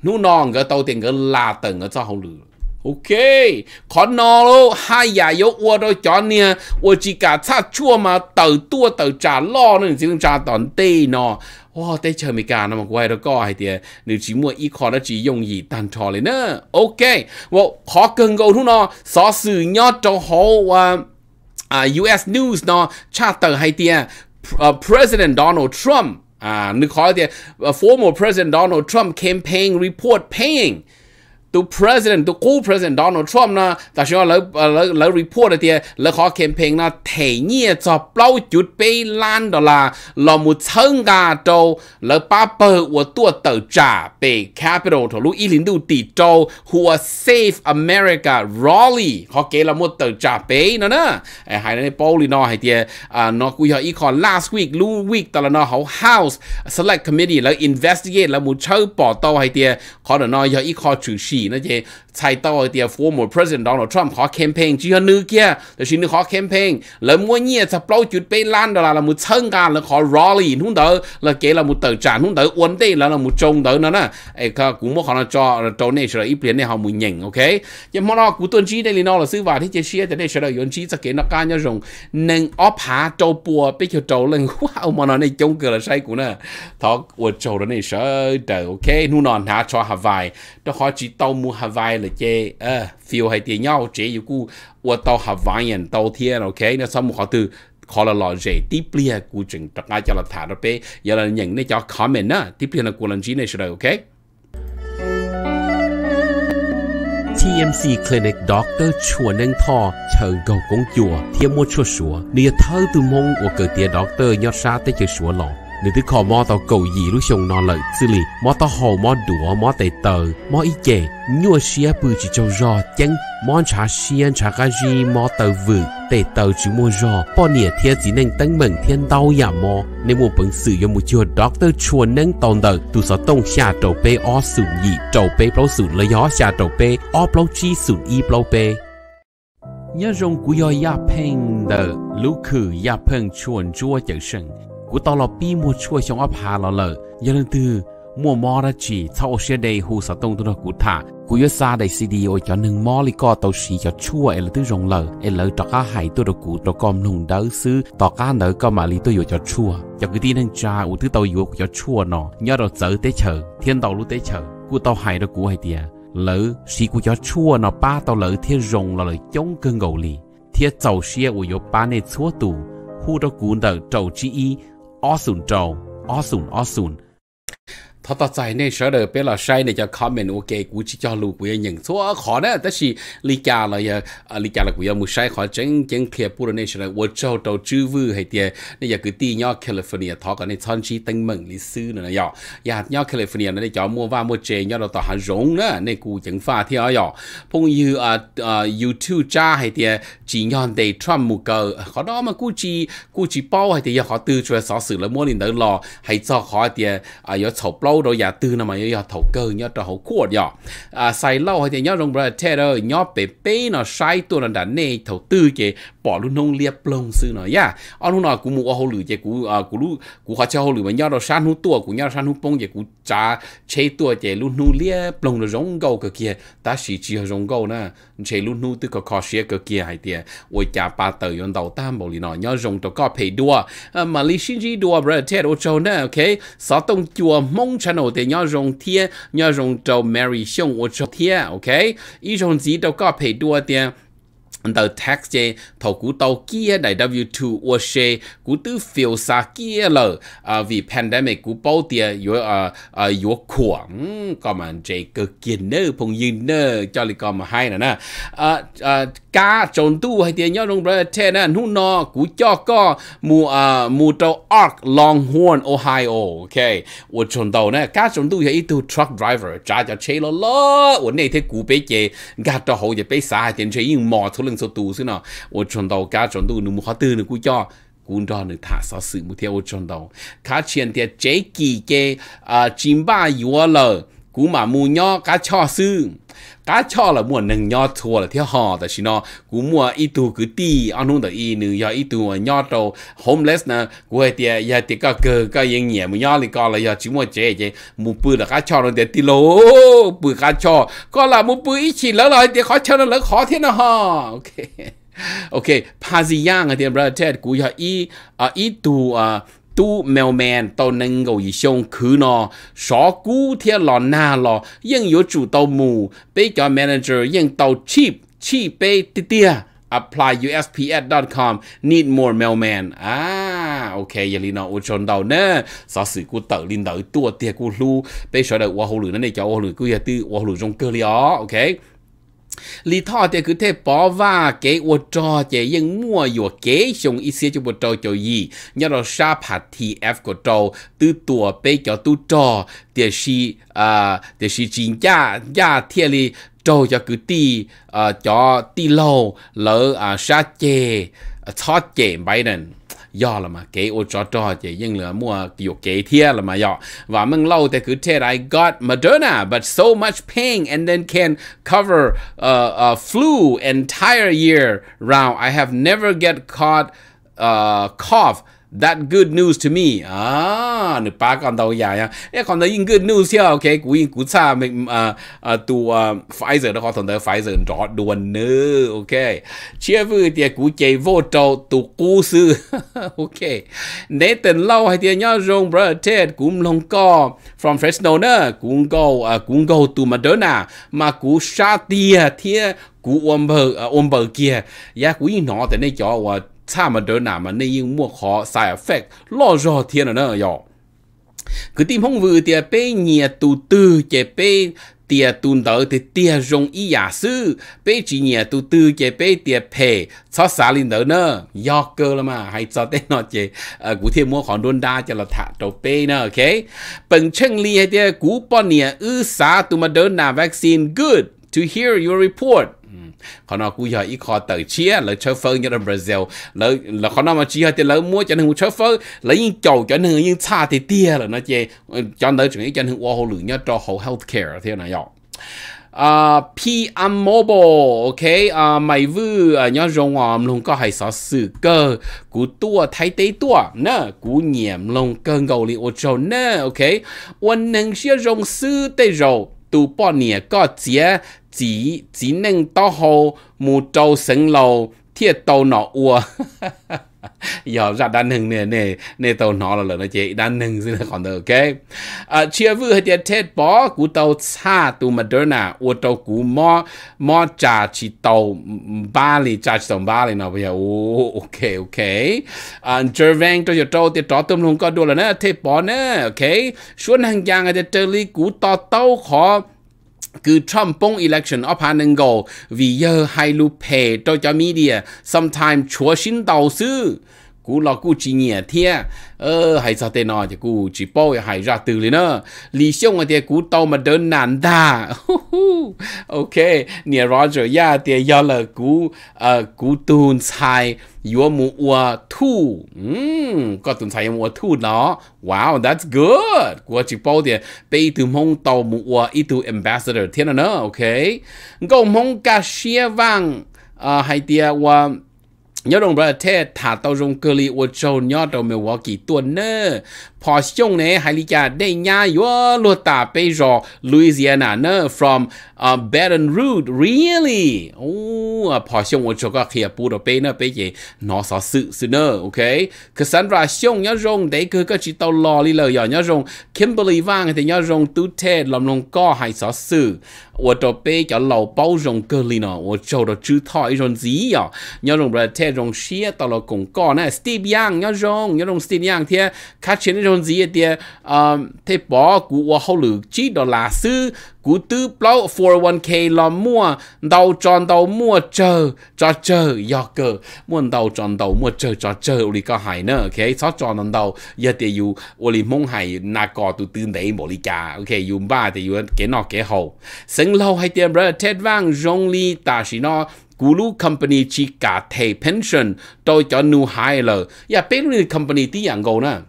nụ nòng cái tàu tiền cái là tầng cái cho hồ lửa OK，可能咯，哈呀有我都讲呢，我自家擦错嘛，豆多豆炸老呢，只能炸当地呢。哇！得 chờ mình cả nằm quay đó có hay tiền nếu mua ít khó đó dùng gì tan trò lên nữa ok well khó cần gấu thú nó xó sự nhót cho hậu à, à, US News nó tra tờ hay à, President Donald Trump à nếu tiền former President Donald Trump campaign report paying tu president tu cũ president Donald Trump na ta sẽ lỡ ờ, lỡ lỡ report thì lỡ khó campaign na thể nhẹ cho bao chút bê lan đó là lỡ một thân gà châu lỡ ba bờ của tua tờ trả bê capital thổ lũ ý lính đủ tỷ châu who are save America Raleigh khó kể là một tờ trả bê nó nè hay là bao lì nó hay thì nó cúi họ ý còn last week lũ week đó là nó hậu house select committee lỡ investigate lỡ một chơi bỏ tàu hay thì khó đó nó giờ ý khó chủ chỉ nó chế sai tao thì former president Donald Trump họ campaign chỉ hơn nữa kia là chỉ họ campaign là mua nhẹ tập lâu chút bê lan đó là là một thân cả là họ rally không đỡ là kể là một tờ tràn không đỡ uốn đây là là một trông đỡ nó nè ấy cũng một họ cho donation là ít họ muốn nhận ok nhưng cũng tuân chỉ đây là nó là thì chế chia sẽ là yến chỉ sẽ kể nó cá nhau dùng nên óp hạ trâu bùa bây giờ trâu wow mà nó này trông cửa là sai nè thọ uốn trâu đó này sợ đỡ ok nu nòn họ chỉ tàu tàu mua Hawaii là chê ờ phiêu nhau chế yêu cu ua tàu Hawaii tàu thiên ok nó xong một họ từ khó tiếp lia cú chừng trật cho là thả đó bé giờ là nhận để cho comment á tiếp lia là cú lần gì này rồi ok TMC Clinic Dr. Chua Nâng Tho chờ gầu công chùa thiên mua chua sủa nia thơ từ mong của cử tia doctor nhót xa tới chữ sủa lòng Nữ tử mò tàu cầu gì lúc sông nó lợi xử lý Mò tàu hồ mò đũa mò tầy tờ Mò y chè Nhua xìa bư chỉ châu rò chân Mò trả xìa trả gà gì mò tờ vự Tầy tờ chỉ mò rò Bò nìa thiên chỉ nâng tấn mừng thiên đau giả mò Nên mô sử dụng một chiều doctor chua nâng tông xa trầu bê o sử nhị Trầu bê bảo sử lợi gió xa trầu bê O bảo chi sử y Nhớ rong của yo ya peng de, lũ khử ya peng chuồn chua chở sân cú tao lò pi mua chua trong ấp hà lò giờ lần từ mua mò ra chỉ sau xe đầy hù sa tông tôi nó cú thả cú yếu xa đầy cd ôi cho nâng mò li co tàu xì cho chua ấy e là tư rồng lờ ấy e lỡ cho cá tôi đồ cú tôi com nung đỡ xứ tỏ cá nở co mà li tôi cho chua cho cái tin nâng cha ủ thứ tàu yếu cho chua nọ nhớ đồ chở tế chở thiên tàu lú tế chở cú tàu hải đồ cú hay tiề lỡ xì cú cho chua nọ ba tàu lỡ thiên rồng là lỡ chống cơn gầu thiên tàu xe ủ yếu ba nè chua tù hu đó cú nợ trầu chi y อสุนจองอสุนอสุน他到在内说的，别老晒那叫 comment，我给估计叫路不要认错，好呢，但是你家了呀，啊，你家了不要没晒好，真正贴补的那些呢，我找到支付还的，那也个地鸟 California，他讲那长期登门的事呢呀，呀鸟 California 那叫莫话莫这鸟到到还融呢，那古人发条呀，朋友啊啊 YouTube 家还的，只要得 Trump 个，好多嘛估计估计包还的要好多出来啥事了，莫领导了，还找好的啊要炒 block。lâu rồi giả tư nào mà giờ thầu cơ nhớ cho hậu cuộn giờ à sai lâu thì nhớ rong bờ thế rồi nhớ bể bể nó sai tôi là đã nè thầu tư kì bỏ luôn nông liệp lông sư nó ya anh lúc nào cũng mua hậu lử kì cú à cú lú cú họ chơi hậu lử mà nhớ rồi san hú tua cú nhớ san hú bông kì cú trả chế tua kì luôn nông liệp lông nó rong gâu cơ kia ta chỉ chỉ rong gâu nè chế luôn nông tư cơ khó xé cơ kia hay tiền ôi cha ba tờ yon đầu tam bảo lì nó nhớ rong tàu có phải đua à, mà lý sinh gì đua bờ thế rồi cho nè ok sao tông chùa mong 晨我哋要用天，要用做 Mary 上我做天，OK，一種字都夠配多啲。tờ tax chế thầu cú tàu kia đại W2 ô xe cú tư phiêu xa kia lờ à, vì pandemic cú bao tia yếu à à yếu khoảng có mà chế cơ kiến nơ phong yên nơ cho lì có mà hay nè nè à à cá trộn tu hay tiền nhau rong bờ thế nè nu nó cú cho có mù à mù tàu arc longhorn ohio okay, ô trộn tàu nè cá trộn tu hay ít tu truck driver trả cho chế lo lo ô này thế cú bé chế gạt tàu hậu chế bé xa tiền chế yên mò thôi lần sau tù xí nọ ô tròn đầu cá tròn đầu nụ hóa tư nụ cú cho cũng đó nụ thả sao sự một theo ô tròn đầu cá chiên thì chế kỳ kê chim ba yếu lờ cú mà mua nho cá cho sư cá cho là mua nừng nho thua là thiếu hò tại chỉ nó cú mua ít tu cứ ti ăn uống tại y nữ do ít tu nho trâu homeless nè cú hay tiệt giờ tiệt có cơ có yên nhẹ mua nho thì có là chỉ mua chế chế mua bự là cá cho rồi tiệt ti lô bự cá cho có là mua bự ít chỉ lỡ rồi tiệt khó chơi nó lỡ khó thế nào ok ok pa gì yang à tiệt brother Ted cú giờ à, ít tu à tu mèo mèn tàu nâng gầu y xong khứ nó xó cú thia lò na lò yên yếu chủ tàu mù bế cho manager yên tàu cheap cheap bê tì tìa applyusps.com need more mailman อ่าโอเคอย่าลืมเอาอุชนเดาเนอะสอสื่อกูเตอลินเดอตัวเตียกูรู้ไปช่วยเดาว่าหูหรือนั่นเองจะว่าหูหรือกูอย่าตื้อว่าหูหรือจงเกลียโอเค à, lý thọ thì cứ thế bỏ và cái ô trò chế yên mua yo kế xong ý xế cho bộ trò cho gì nhớ là sa phạt thì F của trò từ tùa bê cho tu trò thì si à thì si chính gia gia thiên lý trò cho cứ tì à cho tì lâu lỡ à sa chê cho à, chê Biden do là mà kế ô cho cho chỉ nhưng là mua kiểu kế thia là mà do và mình lâu thì cứ thế I got Moderna but so much pain and then can cover uh, uh, flu entire year round I have never get caught uh, cough That good news to me. À, nụ ba con đầu dài à. Ê, con đầu in good news theo, ok, cú in cú xa mình à à tu à, Pfizer đó con thằng Pfizer rõ đuồn nữa, ok. Chia vư thì cú chạy vô trâu tu cú sư, [laughs] ok. Nế tình hay thì nhớ rong bro Ted long co from Fresno nữa, cũng go à cũng go tu Moderna mà cú sa tia à, thì cú ôm bờ ôm bờ kia, ya dạ, cú in nó thì nên cho à, 差么得哪么那英莫好啥 effect 老热天了呢要。cứ tìm không vừa thì bé nhẹ tù tư chế bé tiệt tuần đầu thì tiệt dùng ý giả sư bé chỉ nhẹ tù tư chế bé tiệt phê cho xả lên đầu nữa do cơ mà hay cho tên nó chế à, cụ thiên mua còn đôn đa cho là đầu bé nữa ok bằng chân lý hay tiệt cú bọn ư xả tụi mà đơn là vaccine good to hear your report เขานอกูยออีคอเตอร์เชียเลยเชฟเฟอร์ยันบราซิลเลยแล้วเขานอมาเชียเตเลยมัวจะหนึ่งเชฟเฟอร์เลยยิ่งเจ้าจะหนึ่งยิ่งชาเตี้ยเลยนะเจจอนเลยถึงจะหนึ่งว่าเขาหรือเนี่ยจอเขาเฮลท์แคร์เท่านั้นยอก à PM Mobile ok à mày vư à nhớ rong ngòm luôn có hay sợ sự cơ của tua thấy tế tua nè của nhiệm luôn cơ ngầu li ô châu nè ok quân năng xia rong sư tế rồi tu bỏ nè có chia chỉ chỉ nên to hồ mù trâu sừng lầu thiết tàu nọ ua [laughs] giờ ra đan hưng nè nè nè tàu nọ là nó chị đan hưng xin là còn được ok à chia vui hay tiệt tết bỏ cú tàu xa tu moderna ua tàu cú mò mò trà chỉ tàu ba lì trà chỉ tàu ba lì nào bây giờ ok ok à chơi vang cho giờ tàu tiệt trò tôm luôn có đùa là nè tết bỏ nè ok xuống hàng giang là tiệt chơi cú tàu tàu khó คือทรัมป์ปง e เล c t i o n อพานังโกวิเยอร์ไฮลูเพย์โดยจะมีเดีย sometime ชัวชินเตาซื้อ cú lo cú chỉ nhẹ thế, ờ hay sao thế nào thì cú chỉ bao hay ra từ liền nữa lý xong rồi thì cú tàu mà đơn nản ta ok nè Roger ya dạ, thì giờ là cú ờ cú tuôn sai yếu mu ua thu um có tuôn sai mu thu đó wow that's good cú chỉ bao thì bây từ mong tàu mu ua ít từ ambassador thiên nữa ok gồm mong cà xia vàng ờ hay thì ua ยอดลงประเทศถาเตารงเกลีอวดโจนยอดเราเมวอกี่ตัวเนอร์พอช่วงนี้ไฮลิกาได้ย้ายยัวลวตาไปรอลุยเซียนาเนอร์ from uh, Baton Rouge really โอ้พอช่วงวันจก็เขียปูดไปเนอะไปเย่นอสอสื่อสื่อเนอะโอเคคือสันราช่วงย้อนรงได้คือก็จิตเอาลอลีเลยย้อนรงคิมเบอร์ลีว่างแต่ย้อนรงตู้เทศลำลงก็ไฮสอสื่อ我这边叫老包容隔离呢，我做的主套一种子呀，要用不太容些到了广告呢，Steve Young 要用要用 Steve Young 贴，看起那种。nhon gì thì um thế bỏ cú và hậu lử chỉ đó là sư cú tư plau 401k lo mua đầu tròn đầu mua chờ cho chờ do cơ muốn đầu tròn đầu mua chờ cho chờ uli có hại nữa ok sao tròn đầu giờ thì dù uli mong hại na cò tụ tư đấy bỏ đi cả ok dù ba thì dù cái nọ cái hậu sinh lâu hay tiền bro tết vang rong li ta chỉ nó cú lu company chỉ cả thầy pension tôi cho nu hai lờ, ya bên company tí dạng gầu nữa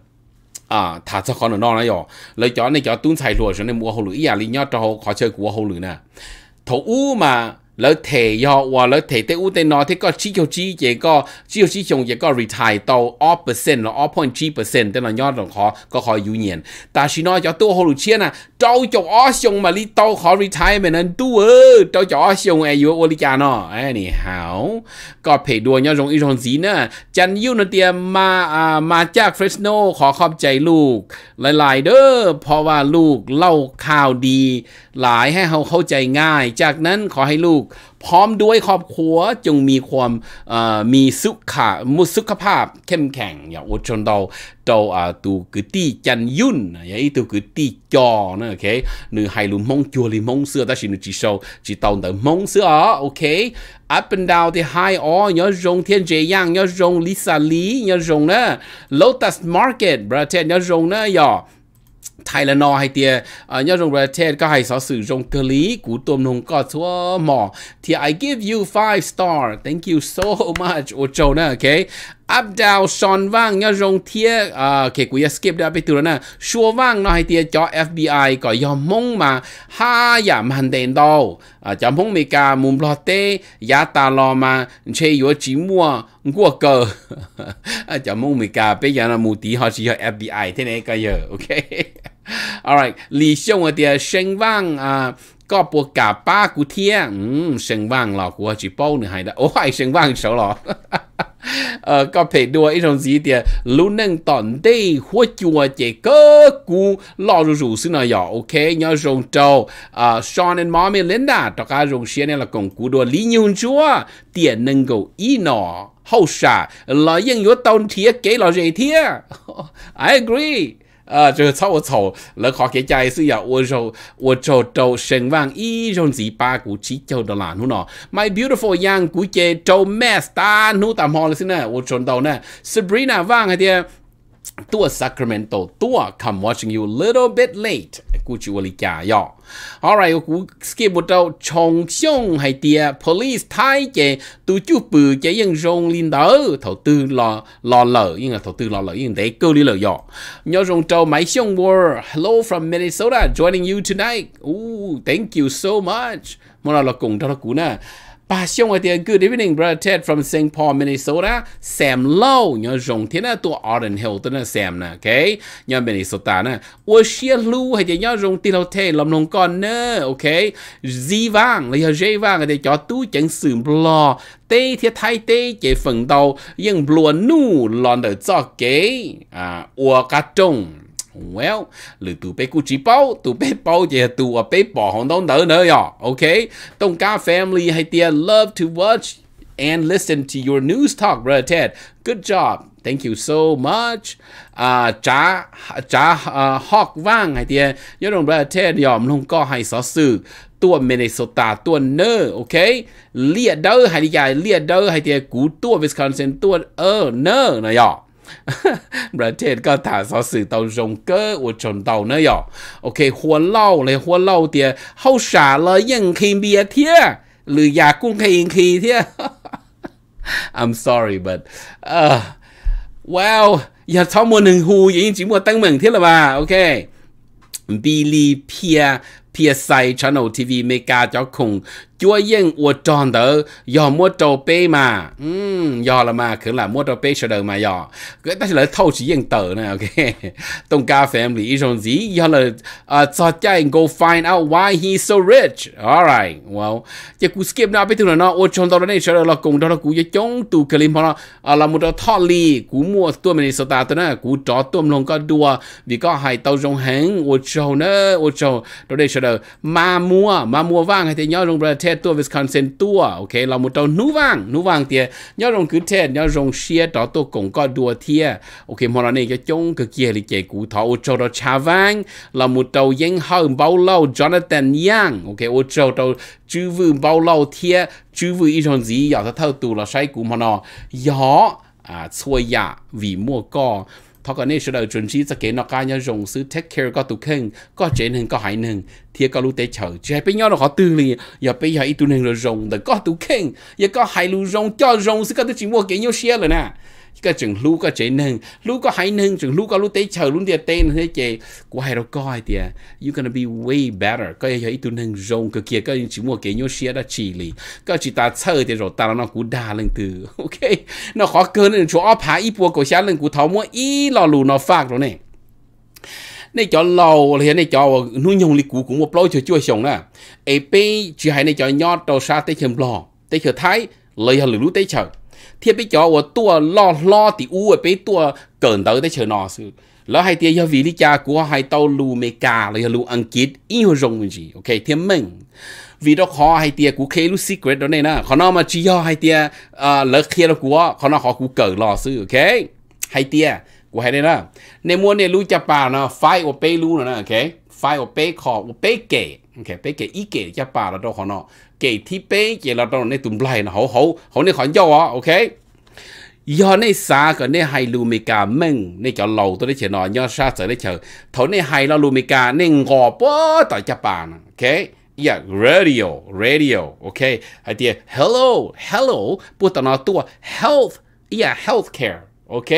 à thà cho khó nữa non là rồi lấy chó này chó tuôn xài lùa cho nên mua hậu lưỡi à lý nhớ cho họ chơi của hậu lưỡi nè thổ u mà แล้วเทยอวอแล้วเทเตอูเตนอที่ก็ชิโยชิเจก็ชิโยชิชงเจก็รีทายโตออเปอร์เซ็นต์หรือออพอยจีเปอร์เซ็นต์แต่นอยอดของเขาก็คอยยูเนียนตาชินอจะตัวโฮลูเชียนะเจ้าจงออชงมาลิโตขอรีทายเหมือนนั้นตัวเจ้าจงออชงอายุโอลิกาเนาะไอ้นี่หาวก็เพดวยยอดจงอีองสีเนะจันยูนเตียมาอ่ามาจากเฟรชโนขอขอบใจลูกหลายๆเด้อเพราะว่าลูกเล่าข่าวดี หลายให้เขาเข้าใจง่าย จากนั้นขอให้ลูกพร้อมด้วยครอบครัวจึงมีความมีสุขะมุสุขภาพเข้มแข็งอย่าอดจนเราเราตูกือตีจันยุ่นอย่าอีตูกือตีจอนะโอเคหนือไฮลุมงจัวลิมงเสื้อแต่ฉินจีโซจีตองแต่มงเสื้อโอเค up and down ที่ high all ยอดรงเทียนเจย่างยอดรงลิซาลียอดรงนะ Lotus Market ประเทศยอดรงนะยอ Thailand hay tia ờ, nhớ rằng là thế có hay sở sử dụng cơ lý của tôm nông có số mỏ thì I give you five star thank you so much ô châu nè okay up down son vang nhớ rằng thia cái ờ, của skip đã bị từ nè xua vang nó hay tia cho FBI có yom mong mà ha ya dạ man đèn đâu ờ, cho mong mi ca mum lo tê ya ta lo mà che yo chỉ mua ngua cờ [laughs] cho mong mi ca bây giờ là mù tí họ chỉ cho FBI thế này cái giờ ok [laughs] Alright, Lý Xiong ở địa sinh vang à có bộ cả ba cụ thiên, ừ, sinh vang là của chỉ bao nữa hay đó, ôi oh, sinh vang số lọ. ờ, có thể đua ít trong gì thì lúc nâng tận đây hoa chùa chỉ cơ cú lo rủ rủ xin nào ok nhớ dùng trâu à Sean and Mommy Linda tất cả dùng xe này là cùng cú đua lý nhung chúa tiền nâng cầu ý nọ hậu xả là những yếu tông thiết kế là gì thiết I agree 呃，就是操我操，那考给家是要我就我就到神望一种是把古只叫的啦，喏喏，My beautiful young 古姐就 mess 单，喏，但好了是呢，我转到呢，Sabrina 望那点。ตัว Sacramento ตัว come watching you little bit late กูจิวลิกาย่อ alright กู skip บทชงชงให้เตีย police ไทยเจตัวจูปือเจยังรงลินเดอร์ทตือรอรอเหลอยังทตือรอเหลอยังเด็กกูลิเหลอย่อยอรงเจ้าไม้ชงวอ hello from Minnesota joining you tonight อู้ thank you so much มันเรากงเท่ากูนะ bà xong ở tiền good evening brother Ted from St. Paul Minnesota Sam Low nhớ rồng thế là tua Arden Hill tên là Sam nè ok nhớ Minnesota nè ô xia lu hay thì nhớ rồng tiền đầu thế lòng lòng con nè ok Z vàng là giờ J vàng thì cho tú chẳng sử lo tê thì thay tê chế phần đầu nhưng blua nu lon đỡ cho kế à ua cá trông Well, lừa tụ bé cú chỉ bao, tụ bé bao thì tụ ở bé bỏ hòn đông đỡ nữa nhở, okay? Tông cá family hay tia love to watch and listen to your news talk, brother Ted. Good job. Thank you so much. Uh, à, trả trả à, học vang hay tia, nhớ đồng brother Ted nhở, không có hay sở sự. ตัวเมเนโซตาตัวเนอร์โอเคเลียเดอร์ไฮดิยาเลียเดอร์ไฮเตียกูตัววิสคอนเซนตัวเออเนอร์นะยอประเทศก็ถ้าสอสื่อ到中อ我จนเตานยโอเคหัวเล่าเลยหัวเล่าเดียเขาฉาเลยยังคีเบียเทียหรือยากุ้งคีิงคีเทีย I'm sorry but uh well อย่าท้อมัวหนึ่งหูอย่างจีิมัวตั้งเหมืองเทียละว่าโอเคบีลีเพีย PSI Channel TV mê ca cho khùng chúa yên ua tròn đỡ do mua trâu mà ừm do là mua trâu bê đời mà do cái ta là thâu chỉ yên tờ nè ok [laughs] tông family ý rồi gì do là ờ, go find out why he so rich alright well chứ cú skip nào biết từ nó ua tròn đỡ này sợ đời là cùng đó là cho chống tù cái lim họ là một trâu thọ lì cú mua tụi mình sợ ta tới nè cú trò tụi mình không đua vì có hai tàu rong hãng ua trâu nữa ua trâu cái mà mua mà mua vàng hay thì nhau rong bờ tết tua Wisconsin tua ok là một tàu nú vàng nú vàng thì nhau rong cứ tết nhau rong xia đó tôi cũng có đua thia ok mà nó này cái chung cái kia thì chạy cụ thọ ô châu đó trà vàng là một tàu dân hơn bao lâu Jonathan Young ok ô châu tàu chư vương bao lâu thia chư vương ít hơn gì giờ ta thâu tù là sai cụ mà nó gió à xua giả dạ vì mua co thọ cái này sẽ đầu chuẩn chỉ sẽ kể nó cái nhau dùng sự take care có tụ khen có chuyện hơn có hại hơn thì có lúc tế chờ chứ bây giờ nó họ tư liền, giờ bây giờ ít tụ nên rồi dùng để có tụ khen giờ có hại lu dùng cho dùng sự có tụ chỉ mua cái nhau share rồi nè cái chừng lú có chế nâng lú có hay nâng chừng lú có lú tế chờ lú địa tên thế chế của hai đó coi you gonna be way better có thể thấy tôi nâng rong cái kia có chỉ mua cái nhau xe đã chỉ lì có chỉ ta chờ thì rồi ta nó cú đa lên từ [laughs] ok nó khó cơ nên chỗ áp hạ ít bùa của xe lên cú tháo mua ít lò lù nó phạt rồi này này cho lâu này cho nuôi nhung lịch cũng một lối cho chua sống nè ep chỉ hay này cho nhót đầu sa tây chầm lò tây chở thái lời hà lũ tây chở thiết bị cho của tua lo lo thì u bị tua cẩn tới tới chờ nó sự là hai tia giờ vì lý cha của hai tàu lu mê ca là lu ăn kít in hồ rồng gì ok thêm mình vì đó khó hai tia của khế lu secret đó này nè khó nó mà chỉ do hai à, lỡ kia đó của khó nó khó của cẩn lo sự ok hai tia của hai nè nên mua này lu cha bà ở pe lu nè ok phai ở pe ở pe kể โอเคเปเกอีเกจะป่าเราตขอนอเกที่เป๊เกเราตในตุ่มไหลนะเขาเขาเขาในขอนย่อโอเคย้อนในสากับในไฮลูเมกาเม่งในจะเราตัวได้เฉนอย้อนชาเสได้เฉอเท่าในไฮเราลูเมกาในงอป้อต่อจะป่านะโอเคอย่าเง radio r ด d i o โอเคไอเดีย hello h e l l ลพูดต่อตัวเฮลท์อย่าเฮลท์แคร์โอเค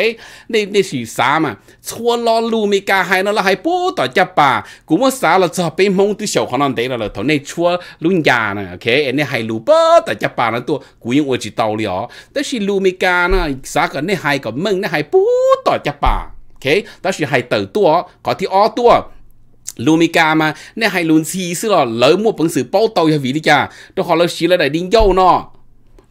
นี่นี่สีสามอ่ะชัวรอลูมีการให้นั่นแหละให้ปุ๊ต่อจับป่า กูว่าสาเราจะไปมองตัวชาวคนนั้นเด้แล้วท่านี่ชัวลุงยาเน่ะโอเคอันนี้ให้ลูปุ๊ต่อจับป่านันตัว กูยังว่จิตเตาเลยอ๋อแต่สีลูมีการน่ะสาก็นี่ให้กับมึงนี่ให้ปุ๊ต่อจับป่าโอเคแต่สีให้เติร์ตัวก็ที่อ้อตัว ลูมิกามาเนี่ยให้ลุนซีซื้อหรอเลิมมั่วปังสือเป้าเตาอย่างวิดีจ้าต้อของเราชี้ระดัดิ้งเย้าเนาะ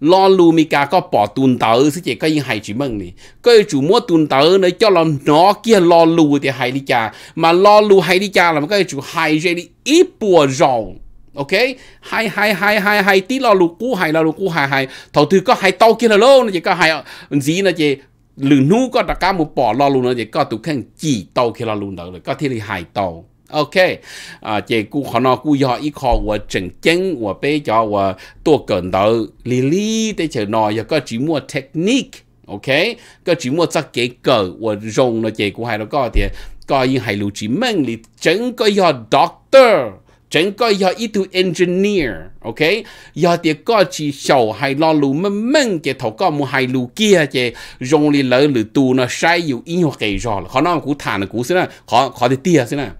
lo lu mi cả có bỏ tuần tớ sẽ chỉ có những hay chỉ mừng này cái chủ mua tuần tớ nữa cho là nó kia lo lu thì hay đi cha mà lo lu hay đi cha là cái chủ hay chơi đi ít bùa rầu ok hai hai hai hai hai tí lo lu cú hai lo lu cú hai hai thầu thứ có hai tàu kia là lô nó chỉ có hai ờ, gì nó chỉ lử nu có đặt cá một bỏ lo lu nó chỉ có tụ khen chỉ tàu kia lo lu nữa có thiên lý hai tàu OK 啊，这古可能古要依靠我整经，我比较我多跟到里里的就那一个只么 technique。OK，個主要則幾個，我用了結果係到嗰啲，個已係路子命你整個要 doctor，整個要一度 engineer，OK，要啲個字數係落路乜命嘅頭個冇係路 kia 嘅，用你老路度呢，使要應用幾咗，可能古談嘅古先啦，可可啲啲啊先啦。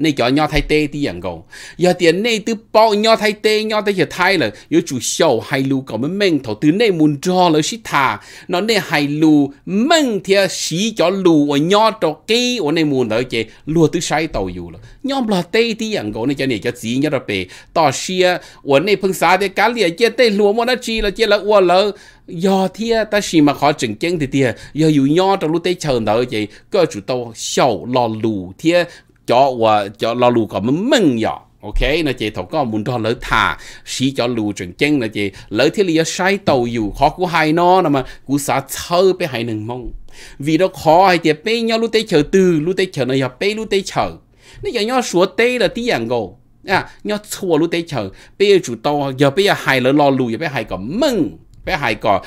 那叫鸟太呆的人个，要点那都包鸟太呆，鸟太些太了，有主小海路搞么门头，对那门着了是他，那那海路门贴洗叫路我鸟着给我那门头些路都晒到有了，鸟不呆的人个，那叫那叫子鸟着白，到些我那碰啥的干了，接带路么那去了，接了我了。do thia ta xì mà khó chừng chén thì thia do dù nho trong lúc tới chờ nợ vậy cơ chủ tàu sầu lò lù thia cho và cho lo lù có mình mừng nhỏ ok nó chỉ thầu có muốn đó lỡ thả xí cho lù chuẩn chân nó chỉ lỡ thế lý sai tàu dù khó của hai nó mà cú xã thơ bé hai nừng mong vì đó khó hay thì bé nhau lúc tây chờ từ lúc tây chờ nó giờ bé lúc tây chờ nó giờ nhau sủa tây là tí dạng gồ à nhau sủa lúc tây chờ bé chủ to giờ bé hai lỡ lo lù giờ bé hai có mừng bé hai có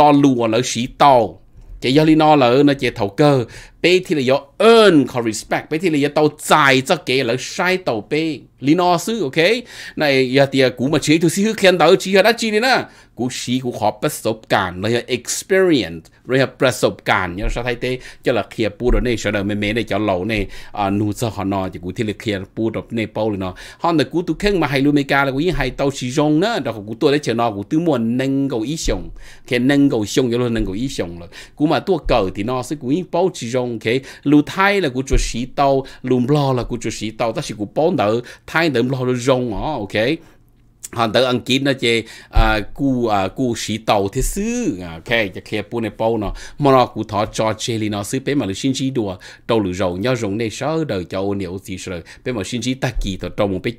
lo lù lỡ xí tàu chỉ do lý nó lỡ nó chỉ thầu cơ 俾鐵嚟有 earn 佢 respect，俾鐵嚟有到債則嘅嚟曬到俾你攞書，OK？那有啲啊股咪似到少見到似係得住你啦，股市股學不熟間，你有 experience，你有ประสบการณ์有時睇啲有嚟เคลียร์ปู到呢，上嚟咩咩呢，有漏呢啊，努則可能就股鐵嚟เคลียร์ปู到呢包嚟咯，可能股都傾咪係路未加啦，已經係到市中啦，但係股多咧就攞股都冇能夠以上，其實能夠上有咯能夠以上啦，股咪多舊啲咯，所以股已經包市中。không kể lu thay là của chúa sĩ tàu lu lo là của chúa sĩ tàu ta sẽ của bón đỡ thay đỡ lo là rong ó ok hàn tới ăn kín nó chê à cu à cu sĩ tàu thế sư à, ok cho kia pu này pu nó mà nó cụ thọ cho chê li nó sư bé mà lu xin chi đùa tàu lu rồng nhau rồng này sớ đời cho ô niệm gì sớ bé mà xin chi ta kỳ tao trong một bé